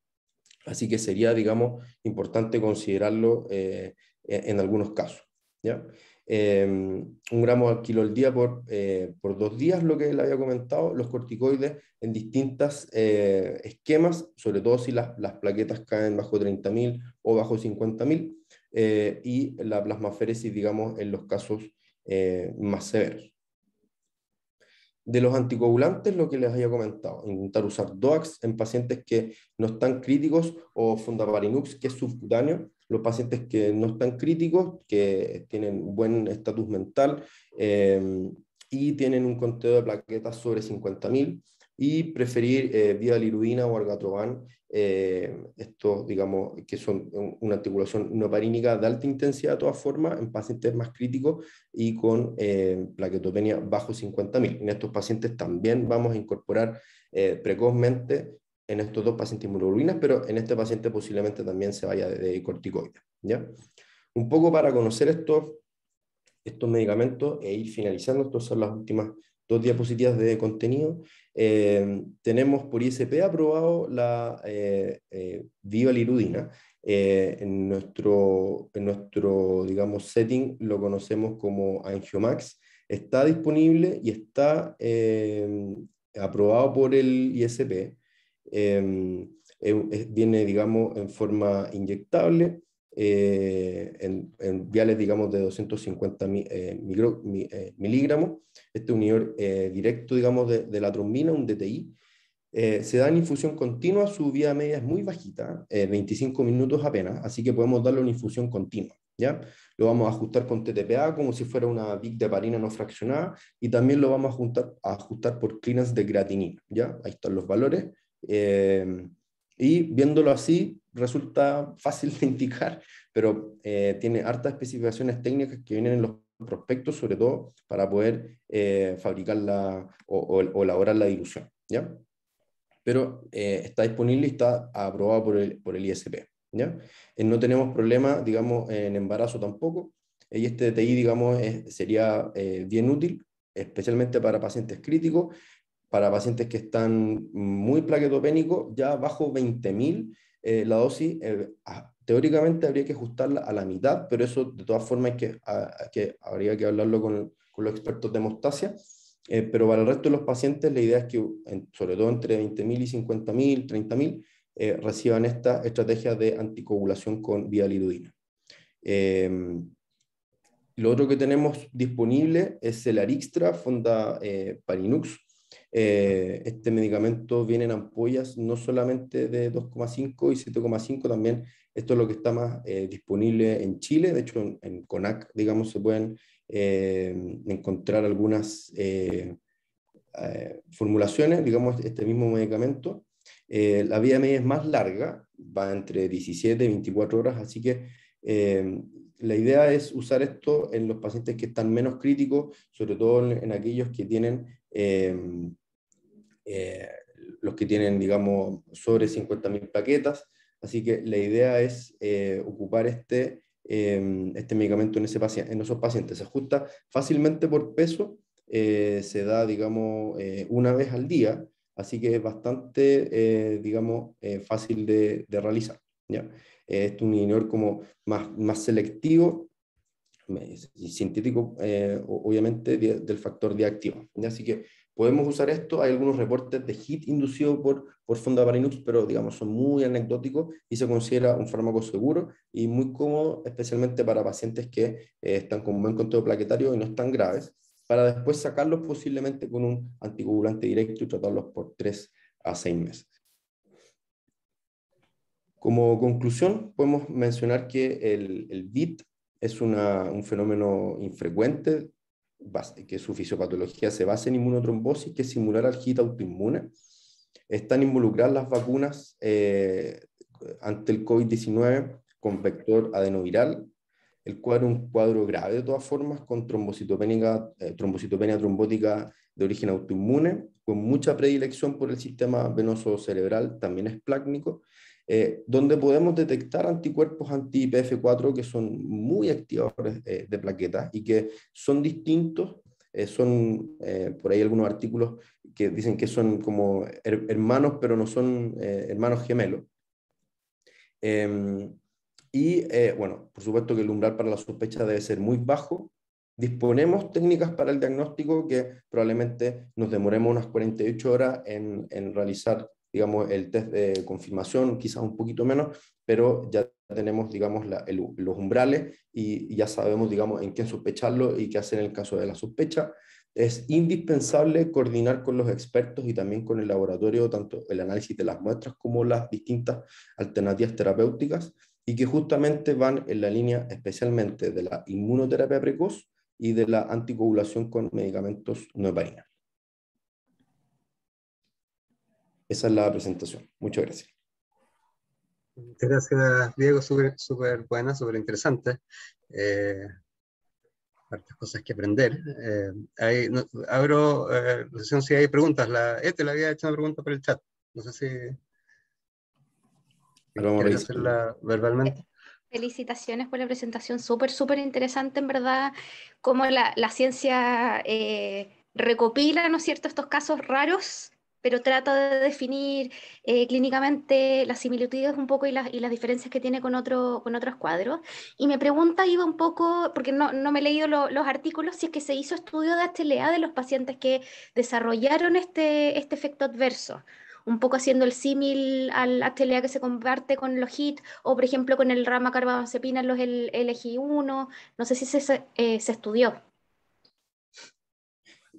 Así que sería, digamos, importante considerarlo en algunos casos. ¿ya? Em, un gramo al kilo al día eh, por, dos días, lo que le había comentado, los corticoides en distintos eh, esquemas, sobre todo si las, plaquetas caen bajo 30.000 o bajo 50.000, eh, y la plasmaféresis, digamos, en los casos más severos. De los anticoagulantes, lo que les había comentado, intentar usar DOAX en pacientes que no están críticos o fondaparinux, que es subcutáneo, los pacientes que no están críticos, que tienen buen estatus mental eh, y tienen un conteo de plaquetas sobre 50.000 y preferir eh, vía liruina o argatroban, eh, estos, digamos, que son una articulación noparínica de alta intensidad de todas formas en pacientes más críticos y con plaquetopenia bajo 50.000. En estos pacientes también vamos a incorporar precozmente en estos dos pacientes inmunoglobulinas, pero en este paciente posiblemente también se vaya de, corticoides. ¿ya? Un poco para conocer estos, estos medicamentos e ir finalizando, estas son las últimas dos diapositivas de contenido. Eh, tenemos por ISP aprobado la eh, eh, eh, en, nuestro, en nuestro, digamos, setting lo conocemos como Angiomax. Está disponible y está eh, aprobado por el ISP. Em, em, viene, digamos, en forma inyectable, eh, en, viales, digamos, de 250 eh, eh, miligramos. Este unidor directo, digamos, de, la trombina, un DTI, se da en infusión continua, su vida media es muy bajita, 25 minutos apenas, así que podemos darle una infusión continua. ¿Ya? Lo vamos a ajustar con TTPA como si fuera una big de parina no fraccionada y también lo vamos a, juntar, a ajustar por clinas de creatinina, ¿ya? Ahí están los valores. Eh, y viéndolo así, resulta fácil de indicar, pero eh, tiene hartas especificaciones técnicas que vienen en los prospectos, sobre todo para poder eh, fabricar o, o, elaborar la dilución. ¿ya? Pero está disponible y está aprobado por el, por el ISP. ¿ya? no tenemos problema, digamos, en embarazo tampoco. Y este DTI, digamos, sería bien útil, especialmente para pacientes críticos para pacientes que están muy plaquetopénicos, ya bajo 20.000 eh, la dosis, eh, teóricamente habría que ajustarla a la mitad, pero eso de todas formas es que, que habría que hablarlo con, con los expertos de hemostasia. Eh, pero para el resto de los pacientes la idea es que, sobre todo entre 20.000 y 50.000, 30.000, reciban esta estrategia de anticoagulación con vía lo otro que tenemos disponible es el Arixtra, Fonda Parinux, eh, este medicamento viene en ampollas no solamente de 2,5 y 7,5, también esto es lo que está más eh, disponible en Chile, de hecho en, CONAC, digamos, se pueden eh, encontrar algunas formulaciones, digamos, este mismo medicamento. la vía media es más larga, va entre 17 y 24 horas, así que la idea es usar esto en los pacientes que están menos críticos, sobre todo en, aquellos que tienen eh, los que tienen, digamos, sobre 50.000 paquetas, Así que la idea es eh, ocupar este, em, este medicamento en, ese paciente, en esos pacientes. Se ajusta fácilmente por peso, eh, se da, digamos, una vez al día, así que es bastante, digamos, fácil de, realizar. ¿ya? Este es un inhibidor como más, más selectivo y sintético, obviamente, del factor de activo. Así que Podemos usar esto, hay algunos reportes de HIT inducido por, por Fondaparinux, pero digamos, son muy anecdóticos y se considera un fármaco seguro y muy cómodo, especialmente para pacientes que eh, están con buen conteo plaquetario y no están graves, para después sacarlos posiblemente con un anticoagulante directo y tratarlos por 3 a 6 meses. Como conclusión, podemos mencionar que el, el BIT es un fenómeno infrecuente que su fisiopatología se basa en inmunotrombosis, que es simular hit autoinmune, están involucradas las vacunas eh, ante el COVID-19 con vector adenoviral, el cual es un cuadro grave de todas formas, con trombocitopenia, eh, trombocitopenia trombótica de origen autoinmune, con mucha predilección por el sistema venoso cerebral, también es plácnico, eh, donde podemos detectar anticuerpos anti pf 4 que son muy activadores eh, de plaquetas y que son distintos. Eh, son por ahí algunos artículos que dicen que son como hermanos, pero no son hermanos gemelos. Em, y bueno, por supuesto que el umbral para la sospecha debe ser muy bajo, disponemos técnicas para el diagnóstico que probablemente nos demoremos unas 48 horas en, en realizar digamos, el test de confirmación quizás un poquito menos, pero ya tenemos, digamos, los umbrales y, ya sabemos, digamos, en qué sospecharlo y qué hacer en el caso de la sospecha. Es indispensable coordinar con los expertos y también con el laboratorio tanto el análisis de las muestras como las distintas alternativas terapéuticas y que justamente van en la línea especialmente de la inmunoterapia precoz y de la anticoagulación con medicamentos no heparinas. Esa es la presentación. Muchas gracias. gracias, Diego. Súper buena, súper interesante. Eh, hartas cosas que aprender. Eh, abro eh, sesión si hay preguntas. La, le había hecho una pregunta por el chat. No sé si... Pero vamos a hacerla verbalmente. Felicitaciones por la presentación, súper, súper interesante, en verdad, cómo la, ciencia eh, recopila, ¿no es cierto?, estos casos raros pero trata de definir eh, clínicamente las similitudes un poco y las, diferencias que tiene con, con otros cuadros. Y me pregunta iba un poco, porque no, me he leído los artículos, si es que se hizo estudio de HLA de los pacientes que desarrollaron este, este, efecto adverso un poco haciendo el símil al HLA que se comparte con los HIT, o por ejemplo con el rama carbamazepina en los LG1, no sé si se eh, estudió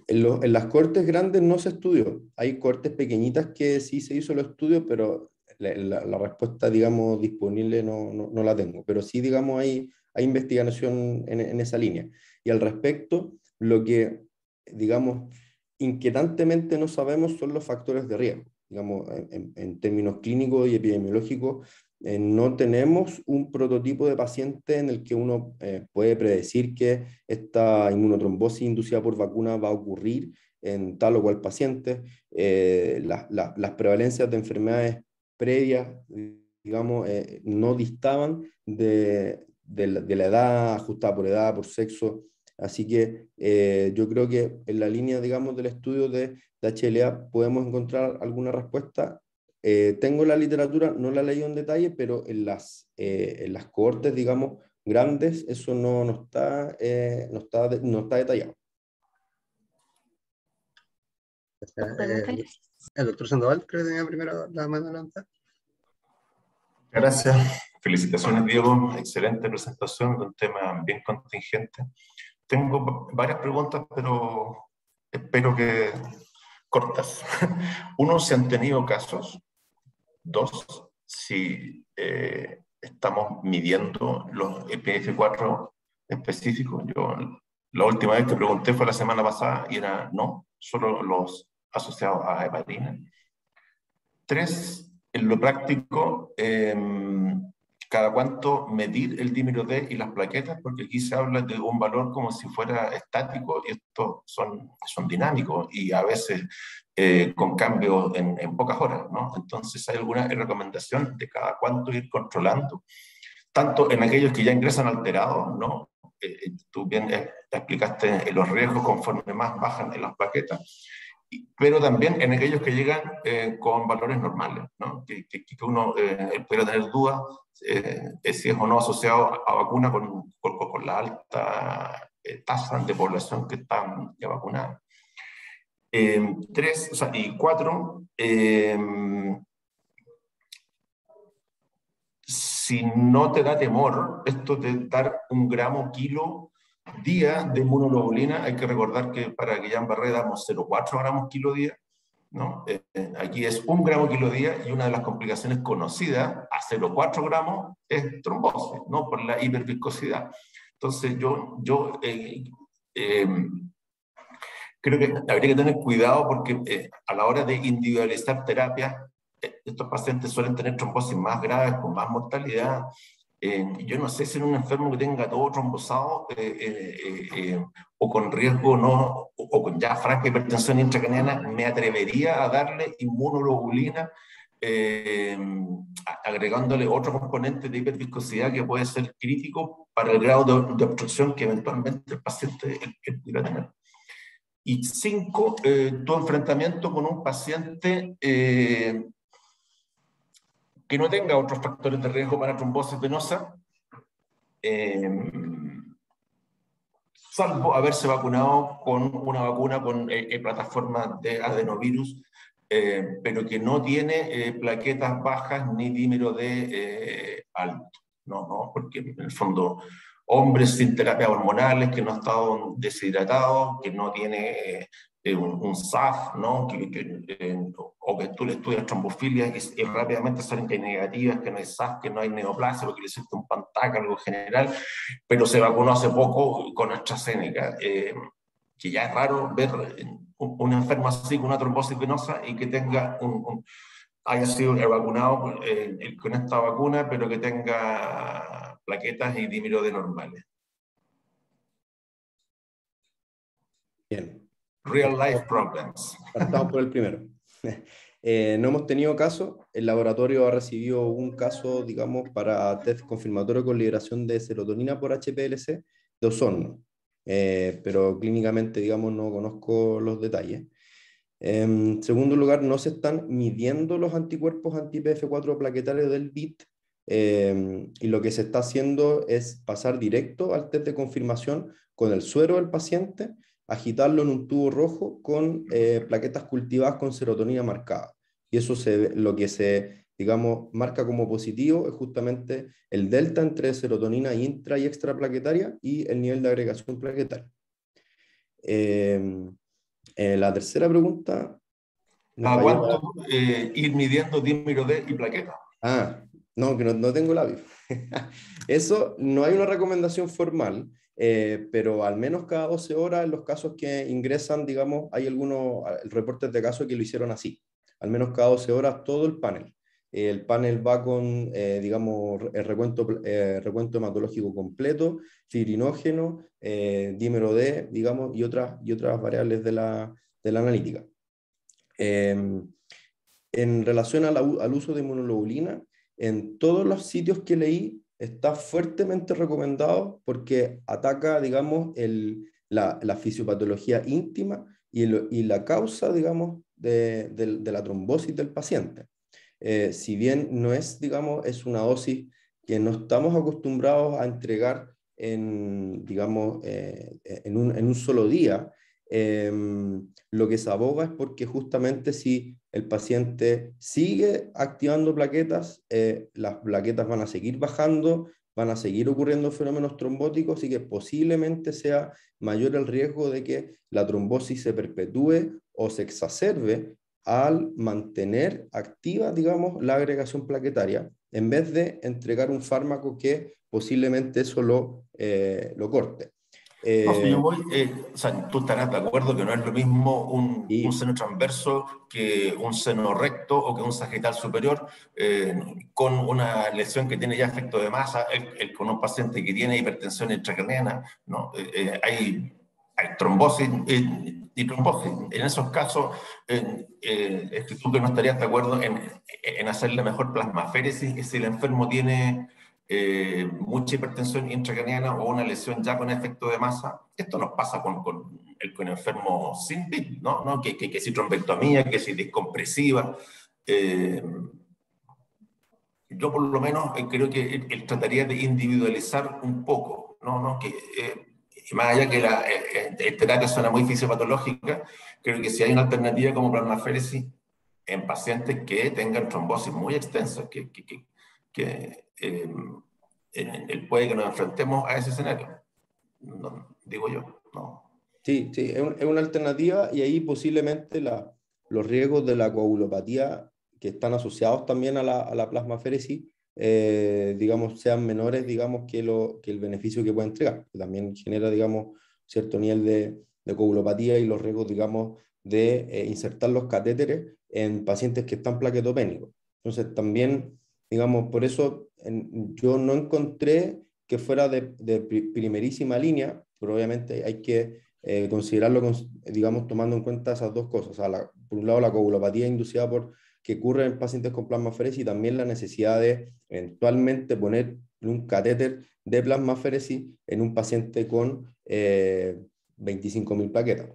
en, las cortes grandes no se estudió. Hay cortes pequeñitas que sí se hizo el estudio, pero la, respuesta, digamos, disponible no, no, la tengo. Pero sí, digamos, hay, investigación en, esa línea. Y al respecto, lo que, digamos, inquietantemente no sabemos son los factores de riesgo. Digamos, en términos clínicos y epidemiológicos, eh, no tenemos un prototipo de paciente en el que uno eh, puede predecir que esta inmunotrombosis inducida por vacuna va a ocurrir en tal o cual paciente. Eh, las prevalencias de enfermedades previas, digamos, no distaban de, de, la, edad, ajustada por edad, por sexo. Así que yo creo que en la línea, digamos, del estudio de, de HLA podemos encontrar alguna respuesta eh, tengo la literatura, no la he leído en detalle, pero en las, eh, en las cohortes, digamos, grandes, eso no, no, está, eh, no, está, no está detallado. el doctor Sandoval, creo que tenía primero la mano Gracias. Felicitaciones, Diego. Excelente presentación, un tema bien contingente. Tengo varias preguntas, pero espero que cortas. Uno, se han tenido casos Dos, si eh, estamos midiendo los EPF4 específicos. Yo la última vez que pregunté fue la semana pasada y era no, solo los asociados a heparina. Tres, en lo práctico, em, cada cuánto medir el dímero D y las plaquetas, porque aquí se habla de un valor como si fuera estático y estos son, son dinámicos y a veces eh, con cambios en, pocas horas, ¿no? Entonces hay alguna recomendación de cada cuánto ir controlando, tanto en aquellos que ya ingresan alterados, ¿no? Eh, eh, tú bien explicaste los riesgos conforme más bajan en las paquetas, pero también en aquellos que llegan con valores normales, ¿no? Que, uno pudiera tener dudas si es o no asociado a vacuna con, con la alta tasa de población que está ya vacunada. Eh, tres, o sea, y cuatro, em, si no te da temor, esto de dar un gramo, kilo, día de inmunoglobulina, hay que recordar que para Guillain Barré damos 0,4 gramos kilo día, ¿no? Eh, aquí es un gramo kilo día y una de las complicaciones conocidas a 0,4 gramos es trombosis, ¿no? Por la hiperviscosidad. Entonces yo, yo eh, em, creo que habría que tener cuidado porque eh, a la hora de individualizar terapia, eh, estos pacientes suelen tener trombosis más graves, con más mortalidad. Eh, yo no sé si en un enfermo que tenga todo trombosado o con riesgo no, o, con ya franca hipertensión intracraniana, me atrevería a darle inmunoglobulina agregándole otro componente de hiperviscosidad que puede ser crítico para el grado de, obstrucción que eventualmente el paciente pudiera tener y cinco, eh, tu enfrentamiento con un paciente eh, que no tenga otros factores de riesgo para trombosis venosa, eh, salvo haberse vacunado con una vacuna con plataforma de adenovirus, pero que no tiene plaquetas bajas ni dímero de alto. No, no, porque en el fondo hombres sin terapias hormonales, que no han estado deshidratados, que no tiene eh, un, SAF, ¿no? Eh, o que tú le estudias trombofilia y, rápidamente salen que hay negativas, que no hay SAF, que no hay neoplasia, porque le hiciste un pantaca, algo general, pero se vacunó hace poco con AstraZeneca, eh, que ya es raro ver una enferma así con una trombosis venosa y que tenga un, haya sido vacunado con esta vacuna, pero que tenga plaquetas y de normales. Bien. Real life problems. Partamos por el primero. Eh, no hemos tenido caso. El laboratorio ha recibido un caso, digamos, para test confirmatorio con liberación de serotonina por HPLC de ozono. Eh, pero clínicamente, digamos, no conozco los detalles. En segundo lugar, no se están midiendo los anticuerpos anti-PF4 plaquetarios del BIT Em, y lo que se está haciendo es pasar directo al test de confirmación con el suero del paciente, agitarlo en un tubo rojo con eh, plaquetas cultivadas con serotonina marcada. Y eso se, lo que se, digamos, marca como positivo es justamente el delta entre serotonina intra y extra plaquetaria y el nivel de agregación plaquetaria. Em, eh, la tercera pregunta. ¿A cuánto eh, ir midiendo dímero D y plaquetas? Ah, no, que no, no tengo labios. Eso no hay una recomendación formal, eh, pero al menos cada 12 horas en los casos que ingresan, digamos, hay algunos eh, reporte de casos que lo hicieron así. Al menos cada 12 horas todo el panel. el panel va con, eh, digamos, el recuento, recuento hematológico completo, fibrinógeno, dímero D, digamos, y otras, y otras variables de la, analítica. Em, en relación al uso de inmunoglobulina, en todos los sitios que leí está fuertemente recomendado porque ataca, digamos, la, fisiopatología íntima y, la causa, digamos, de, la trombosis del paciente. Eh, si bien no es, digamos, es una dosis que no estamos acostumbrados a entregar en, digamos, eh, en, un, solo día, em, lo que se aboga es porque justamente si el paciente sigue activando plaquetas, eh, las plaquetas van a seguir bajando, van a seguir ocurriendo fenómenos trombóticos y que posiblemente sea mayor el riesgo de que la trombosis se perpetúe o se exacerbe al mantener activa, digamos, la agregación plaquetaria, en vez de entregar un fármaco que posiblemente eso lo eh, corte. Eh, eh, o sea, tú estarás de acuerdo que no es lo mismo un, seno transverso que un seno recto o que un sagital superior, eh, con una lesión que tiene ya efecto de masa, el, con un paciente que tiene hipertensión intracraniana, ¿no? hay, trombosis y trombosis. En esos casos, es que tú que no estarías de acuerdo en, en hacerle mejor plasmaféresis si el enfermo tiene eh, mucha hipertensión intracraniana o una lesión ya con efecto de masa. Esto nos pasa con, el con enfermo ¿no? ¿No? Que, que, si trombectomía, que si descompresiva. Eh, yo por lo menos eh, creo que trataría de individualizar un poco, ¿no? ¿No? Que, más allá que la terapia suena muy fisiopatológica, creo que si hay una alternativa como plasmaféresis en pacientes que tengan trombosis muy extensa, que, que, que em, puede que nos enfrentemos a ese escenario. No, digo yo, no. Sí, sí, es, una alternativa y ahí posiblemente la, los riesgos de la coagulopatía que están asociados también a la, a la plasmaféresis, eh, digamos, sean menores, digamos, que, lo, que el beneficio que puede entregar. También genera, digamos, cierto nivel de, de coagulopatía y los riesgos, digamos, de eh, insertar los catéteres en pacientes que están plaquetopénicos. Entonces, también Digamos, por eso yo no encontré que fuera de, primerísima línea, pero obviamente hay que eh, considerarlo, digamos, tomando en cuenta esas dos cosas. O por un lado, la coagulopatía inducida por que ocurre en pacientes con plasmaferesis y también la necesidad de eventualmente poner un catéter de plasmaferesis en un paciente con eh, 25.000 plaquetas.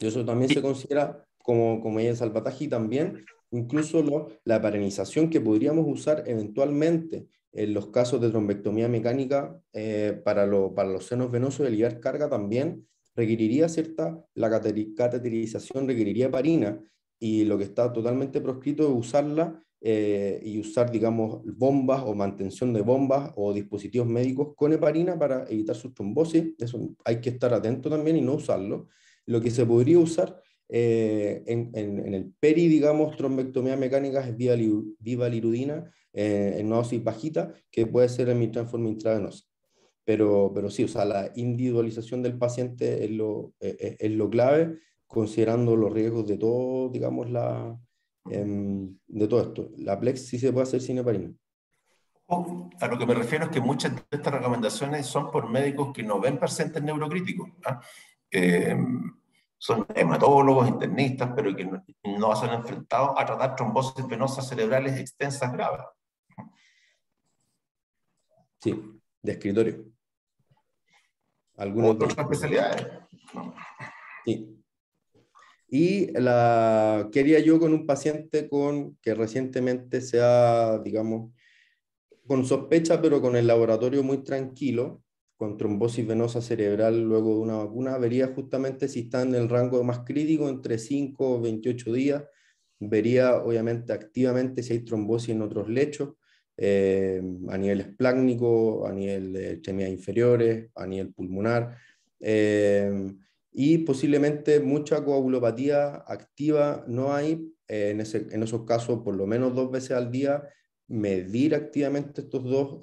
Y eso también se considera como, como ella en salvataje y también incluso la parenización que podríamos usar eventualmente en los casos de trombectomía mecánica eh, para, para los senos venosos de aliviar carga también requeriría cierta, la cateterización requeriría parina y lo que está totalmente proscrito es usarla eh, y usar, digamos, bombas o mantención de bombas o dispositivos médicos con heparina para evitar sus trombosis. Eso hay que estar atento también y no usarlo. Lo que se podría usar eh, en, en, el peri, digamos, trombectomía mecánica es vivalirudina eh, en una dosis bajita que puede ser en en forma intravenosa. Pero, pero sí, o sea, la individualización del paciente es lo, e, e, es, lo clave, considerando los riesgos de todo, digamos, la, em, de todo esto. La plex sí se puede hacer sin heparina. Oh, a lo que me refiero es que muchas de estas recomendaciones son por médicos que no ven pacientes neurocríticos. ¿ah? Em, son hematólogos, internistas, pero que no, no se han enfrentado a tratar trombosis venosas cerebrales extensas graves. Sí, de escritorio. Algunos otra especialidades. Sí. Y la quería yo con un paciente con que recientemente se ha, digamos, con sospecha, pero con el laboratorio muy tranquilo, con trombosis venosa cerebral luego de una vacuna, vería justamente si está en el rango más crítico, entre 5 o 28 días, vería obviamente activamente si hay trombosis en otros lechos, eh, a nivel esplácnico, a nivel de extremidades inferiores, a nivel pulmonar, eh, y posiblemente mucha coagulopatía activa no hay, eh, en, ese, en, esos casos por lo menos dos veces al día, medir activamente estos dos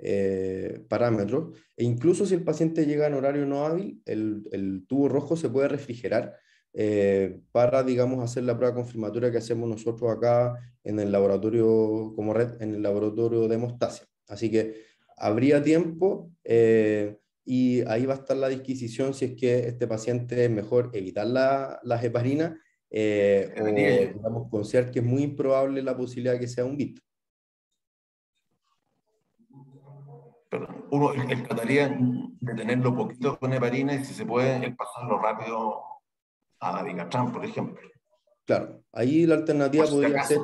eh, parámetros. E incluso si el paciente llega en horario no hábil, el, tubo rojo se puede refrigerar eh, para, digamos, hacer la prueba confirmatoria que hacemos nosotros acá en el laboratorio, como red, en el laboratorio de hemostasia. Así que habría tiempo eh, y ahí va a estar la disquisición si es que este paciente es mejor evitar la, heparina eh, o, digamos, considerar que es muy improbable la posibilidad de que sea un bit. uno, trataría de tenerlo poquito con heparina y si se puede, pasarlo rápido a la por ejemplo. Claro, ahí la alternativa podría ser,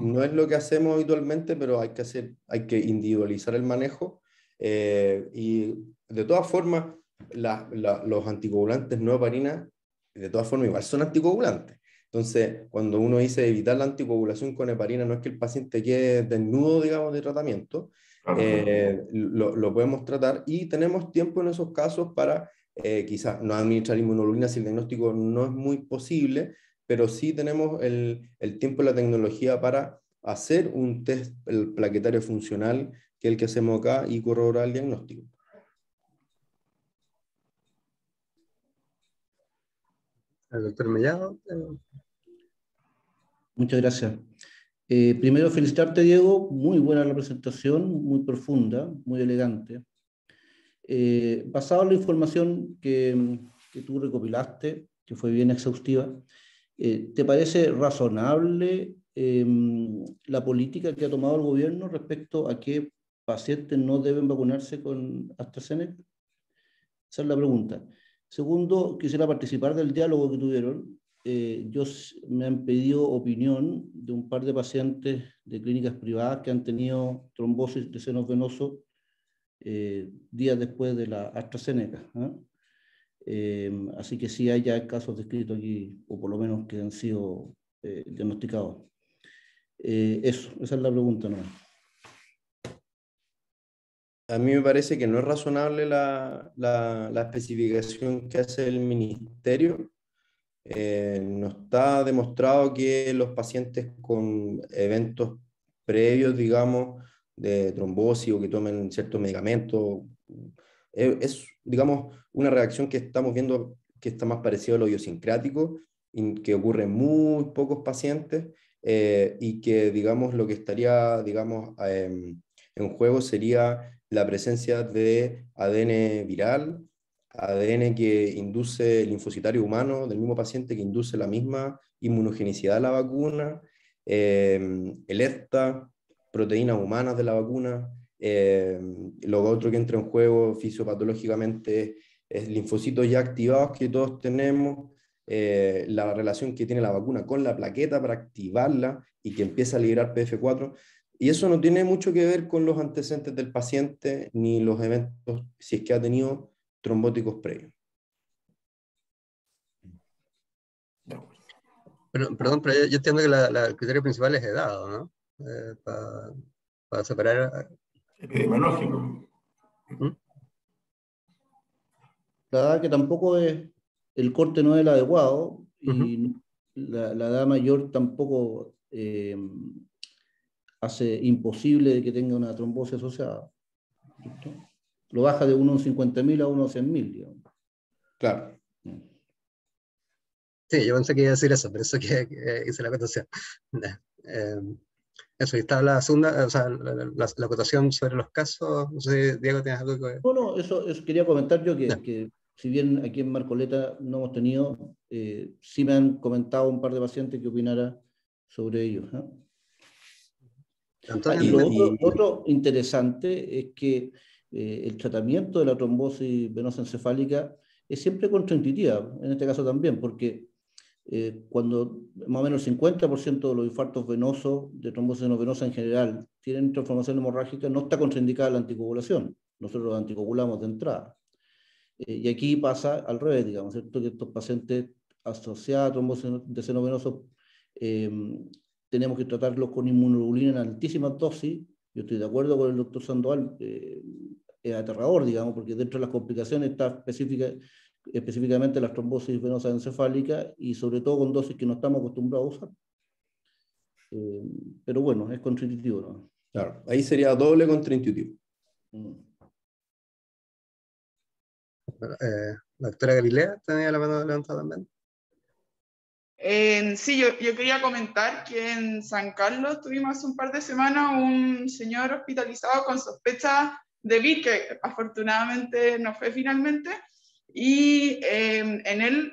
no es lo que hacemos habitualmente, pero hay que, hacer, hay que individualizar el manejo. Eh, y de todas formas, los anticoagulantes no heparina de todas formas, igual son anticoagulantes. Entonces, cuando uno dice evitar la anticoagulación con heparina, no es que el paciente quede desnudo, digamos, de tratamiento, eh, lo, podemos tratar y tenemos tiempo en esos casos para eh, quizás no administrar inmunoglobulina si el diagnóstico no es muy posible, pero sí tenemos el, tiempo y la tecnología para hacer un test el plaquetario funcional, que es el que hacemos acá, y corroborar el diagnóstico. doctor Mellado. Eh. Muchas gracias. Eh, primero felicitarte, Diego, muy buena la presentación, muy profunda, muy elegante. Eh, basado en la información que, que, tú recopilaste, que fue bien exhaustiva, eh, ¿te parece razonable em, la política que ha tomado el gobierno respecto a qué pacientes no deben vacunarse con AstraZeneca? Esa es la pregunta. Segundo, quisiera participar del diálogo que tuvieron eh, yo, me han pedido opinión de un par de pacientes de clínicas privadas que han tenido trombosis de senos venoso eh, días después de la AstraZeneca. ¿ah? Em, así que sí hay casos descritos aquí, o por lo menos que han sido eh, diagnosticados. eso, esa es la pregunta. ¿no? A mí me parece que no es razonable la especificación que hace el ministerio eh, no está demostrado que los pacientes con eventos previos, digamos, de trombosis o que tomen ciertos medicamentos, eh, es, digamos, una reacción que estamos viendo que está más parecida a lo idiosincrático, que ocurre en muy pocos pacientes eh, y que, digamos, lo que estaría, digamos, eh, en juego sería la presencia de ADN viral ADN que induce el linfocitario humano del mismo paciente que induce la misma inmunogenicidad de la vacuna, eh, el ERTA, proteínas humanas de la vacuna. Eh, lo otro que entra en juego fisiopatológicamente es linfocitos ya activados que todos tenemos, eh, la relación que tiene la vacuna con la plaqueta para activarla y que empieza a liberar PF4. Y eso no tiene mucho que ver con los antecedentes del paciente ni los eventos, si es que ha tenido trombóticos previos. perdón, pero yo, entiendo que el criterio principal es edad, ¿no? Eh, Para separar... Epidemiológico. ¿Mm? La edad que tampoco es, el corte no es el adecuado y la, edad mayor tampoco eh, hace imposible que tenga una trombosis asociada. ¿Listo? lo baja de 1,50.000 a 1,100.000. Claro. Mm. Sí, yo pensé que iba a decir eso, pero eso que, que hice la cotación. Em, eso, y está la segunda, o sea, la, cotación sobre los casos. No sé, Diego, ¿tienes algo que.? No, no, eso, quería comentar yo que, que, si bien aquí en Marcoleta no hemos tenido, eh, sí me han comentado un par de pacientes que opinara sobre ellos. ¿eh? Ah, y, lo otro, interesante es que eh, el tratamiento de la trombosis venosa encefálica es siempre contraintuitiva, en este caso también, porque eh, cuando más o menos el 50% de los infartos venosos, de trombosis venosa en general, tienen transformación hemorrágica, no está contraindicada la anticoagulación. Nosotros anticoagulamos de entrada. Eh, y aquí pasa al revés, digamos, Que estos pacientes asociados a trombosis de seno venoso tenemos que tratarlos con inmunoglobulina en altísima dosis yo estoy de acuerdo con el doctor Sandoval, eh, es aterrador, digamos, porque dentro de las complicaciones está específica, específicamente la trombosis venosa encefálica y sobre todo con dosis que no estamos acostumbrados a usar. Eh, pero bueno, es contraintuitivo. Claro, ahí sería doble contraintuitivo. Mm. Eh, la doctora Galilea tenía la mano levantada también sí, yo, quería comentar que en San Carlos tuvimos hace un par de semanas un señor hospitalizado con sospecha de VIR, que afortunadamente no fue finalmente, y em, en él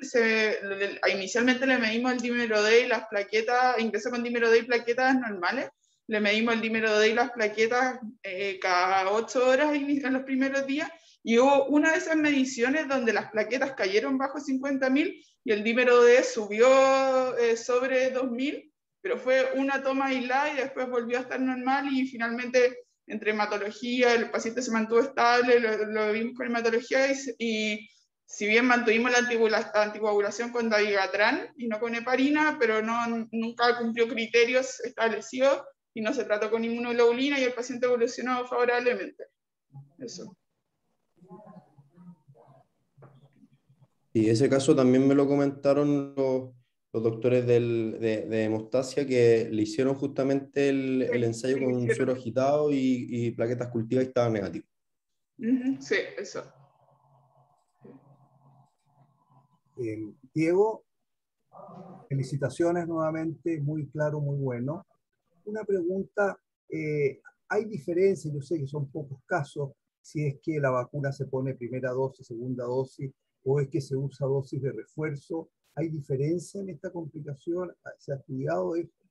inicialmente le medimos el dímero de y las plaquetas, ingresó con dímero de y plaquetas normales, le medimos el dímero de y las plaquetas eh, cada ocho horas en los primeros días, y hubo una de esas mediciones donde las plaquetas cayeron bajo 50.000 y el dímero D subió eh, sobre 2000, pero fue una toma aislada y después volvió a estar normal y finalmente entre hematología, el paciente se mantuvo estable, lo, vimos con hematología y, si bien mantuvimos la anticoagulación con davigatran y no con heparina, pero no, nunca cumplió criterios establecidos y no se trató con inmunoglobulina y el paciente evolucionó favorablemente. Eso. Y ese caso también me lo comentaron los, doctores de, de, hemostasia que le hicieron justamente el, ensayo con un suero agitado y, plaquetas cultivas y estaba negativo. Sí, eso. Diego, felicitaciones nuevamente, muy claro, muy bueno. Una pregunta, eh, ¿hay diferencia? Yo sé que son pocos casos, si es que la vacuna se pone primera dosis, segunda dosis, o es que se usa dosis de refuerzo. ¿Hay diferencia en esta complicación? ¿Se ha estudiado esto?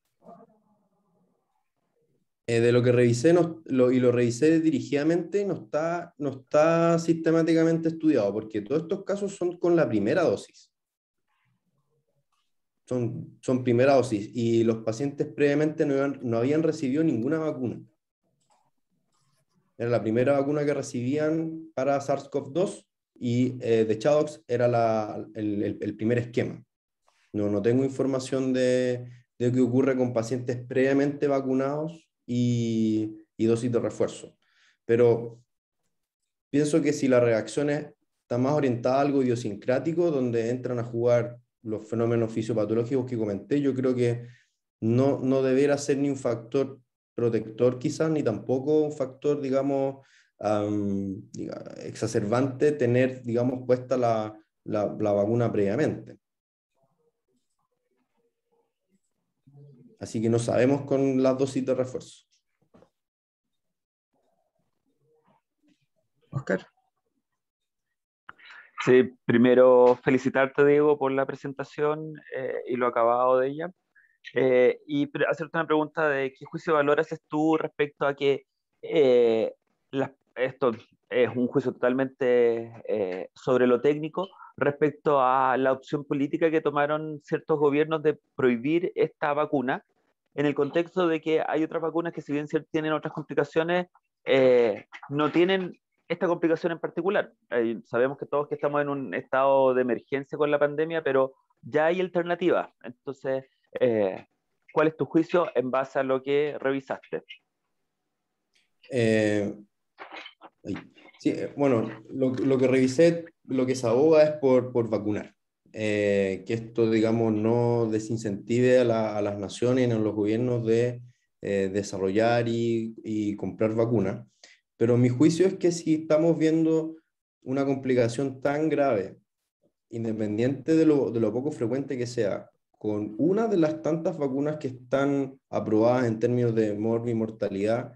Eh, de lo que revisé y lo revisé dirigidamente, no está, no está sistemáticamente estudiado, porque todos estos casos son con la primera dosis. Son, son primera dosis y los pacientes previamente no habían recibido ninguna vacuna. Era la primera vacuna que recibían para SARS-CoV-2 y eh, de Chadox era el, primer esquema. No, no tengo información de, de qué ocurre con pacientes previamente vacunados y, dosis de refuerzo. Pero pienso que si la reacción está más orientada a algo idiosincrático, donde entran a jugar los fenómenos fisiopatológicos que comenté, yo creo que no, no debería ser ni un factor protector quizás, ni tampoco un factor, digamos, exacerbante tener, digamos, puesta la, vacuna previamente. Así que no sabemos con las dosis de refuerzo. Oscar. Sí, primero felicitarte, Diego, por la presentación eh, y lo acabado de ella. Eh, y hacerte una pregunta de qué juicio valoras valor tú respecto a que eh, las esto es un juicio totalmente eh, sobre lo técnico respecto a la opción política que tomaron ciertos gobiernos de prohibir esta vacuna, en el contexto de que hay otras vacunas que si bien tienen otras complicaciones, eh, no tienen esta complicación en particular. sabemos que todos que estamos en un estado de emergencia con la pandemia, pero ya hay alternativas. Entonces, eh, ¿cuál es tu juicio en base a lo que revisaste? Sí, eh, bueno, lo, que revisé, lo que se aboga es por, por vacunar. Eh, que esto, digamos, no desincentive a, las naciones y a los gobiernos de eh, desarrollar y, comprar vacunas. Pero mi juicio es que si estamos viendo una complicación tan grave, independiente de lo, de lo poco frecuente que sea, con una de las tantas vacunas que están aprobadas en términos de morbi mortalidad,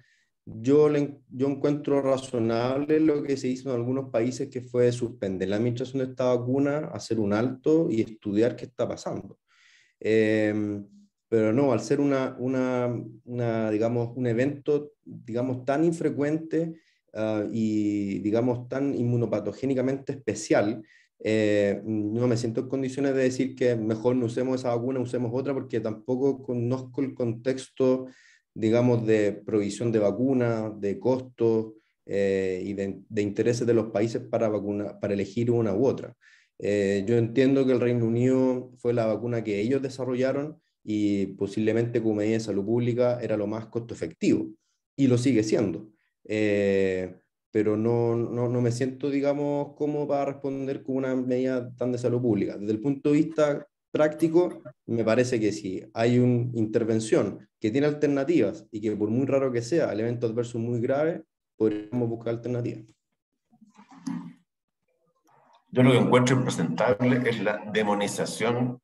yo, yo encuentro razonable lo que se hizo en algunos países, que fue suspender la administración de esta vacuna, hacer un alto y estudiar qué está pasando. Em, pero no, al ser una, una, digamos, un evento digamos, tan infrecuente ah, y digamos, tan inmunopatogénicamente especial, eh, no me siento en condiciones de decir que mejor no usemos esa vacuna, usemos otra, porque tampoco conozco el contexto digamos, de provisión de vacunas, de costos eh, y de, intereses de los países para, vacuna, para elegir una u otra. Eh, yo entiendo que el Reino Unido fue la vacuna que ellos desarrollaron y posiblemente como medida de salud pública era lo más costo efectivo y lo sigue siendo. Eh, pero no, no, no, me siento, digamos, va para responder con una medida tan de salud pública. Desde el punto de vista práctico, me parece que si hay una intervención que tiene alternativas y que por muy raro que sea, el evento adverso muy grave, podríamos buscar alternativas. Yo lo que encuentro impresentable es la demonización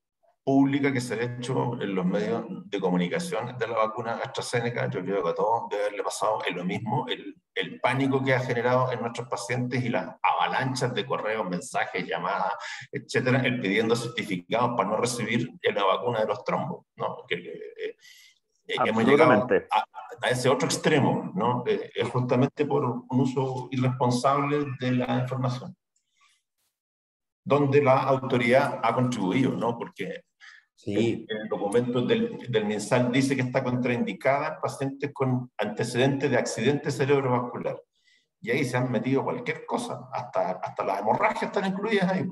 pública que se ha hecho en los medios de comunicación de la vacuna AstraZeneca, yo creo que a todos debe haberle pasado lo mismo, el, el, pánico que ha generado en nuestros pacientes y las avalanchas de correos, mensajes, llamadas, etcétera, pidiendo certificados para no recibir la vacuna de los trombos, ¿no? Que, eh, eh, hemos llegado a, ese otro extremo, ¿no? Eh, justamente por un uso irresponsable de la información donde la autoridad ha contribuido, ¿no? Porque Sí. El, documento del, del MinSal dice que está contraindicada en pacientes con antecedentes de accidente cerebrovascular. Y ahí se han metido cualquier cosa, hasta, hasta las hemorragias están incluidas ahí.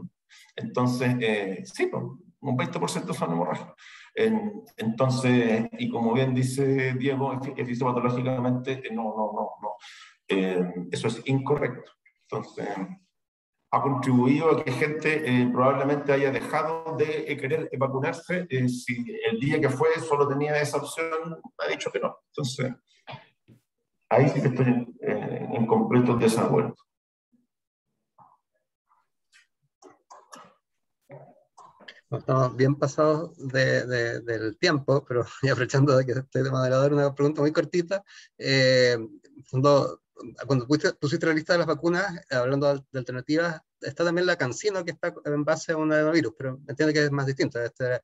Entonces, eh, sí, un 20% son hemorragias. Entonces, y como bien dice Diego, fisiopatológicamente, eh, no, no, no, no. Eh, eso es incorrecto. Entonces, ha contribuido a que gente eh, probablemente haya dejado de eh, querer vacunarse eh, si el día que fue solo tenía esa opción, ha dicho que no. Entonces, ahí sí que estoy en, completo desacuerdo. Estamos bien pasados del tiempo, pero aprovechando de que estoy de moderador, una pregunta muy cortita. fondo, cuando pusiste la lista de las vacunas, hablando de alternativas, está también la cancino que está en base a un adenovirus, pero entiendo que es más distinta. Este,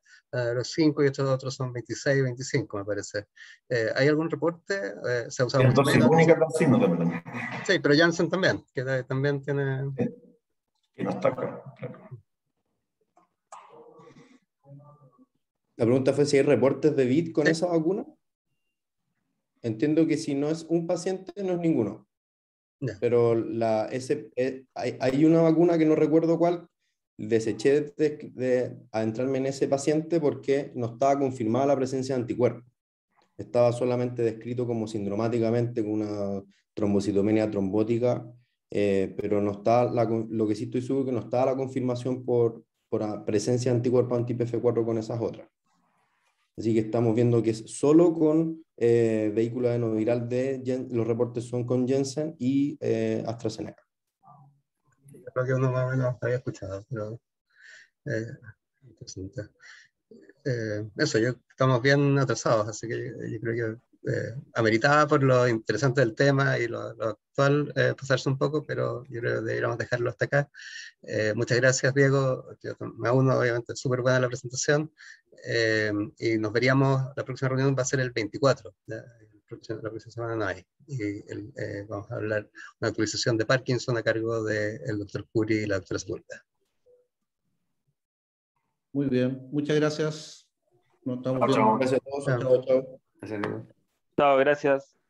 los 5 y estos otros son 26, 25, me parece. Eh, ¿Hay algún reporte? Eh, ¿Se ha usado? única cancino también. Sí, pero Janssen también, que también tiene. no está La pregunta fue si hay reportes de VID con esa vacuna. Entiendo que si no es un paciente, no es ninguno. Pero la, ese, eh, hay, una vacuna que no recuerdo cuál, deseché de, adentrarme en ese paciente porque no estaba confirmada la presencia de anticuerpos. Estaba solamente descrito como sindromáticamente con una trombocitomenia trombótica, eh, pero no está lo que sí estoy seguro que no está la confirmación por, por presencia de anticuerpos anti-PF4 con esas otras. Así que estamos viendo que es solo con eh, de no viral de los reportes son con Jensen y eh, AstraZeneca. Creo que uno más o menos había escuchado, pero eh, eso, yo, estamos bien atrasados, así que yo creo que eh, ameritaba por lo interesante del tema y lo, actual eh, pasarse un poco, pero yo creo que deberíamos dejarlo hasta acá. Eh, muchas gracias, Diego. me uno, obviamente, súper buena la presentación. Eh, y nos veríamos, la próxima reunión va a ser el 24, la próxima semana no hay. Y vamos a hablar una actualización de Parkinson a cargo del doctor Curie y la doctora Segunda. Muy bien, muchas gracias. Nos estamos Gracias a todos gracias.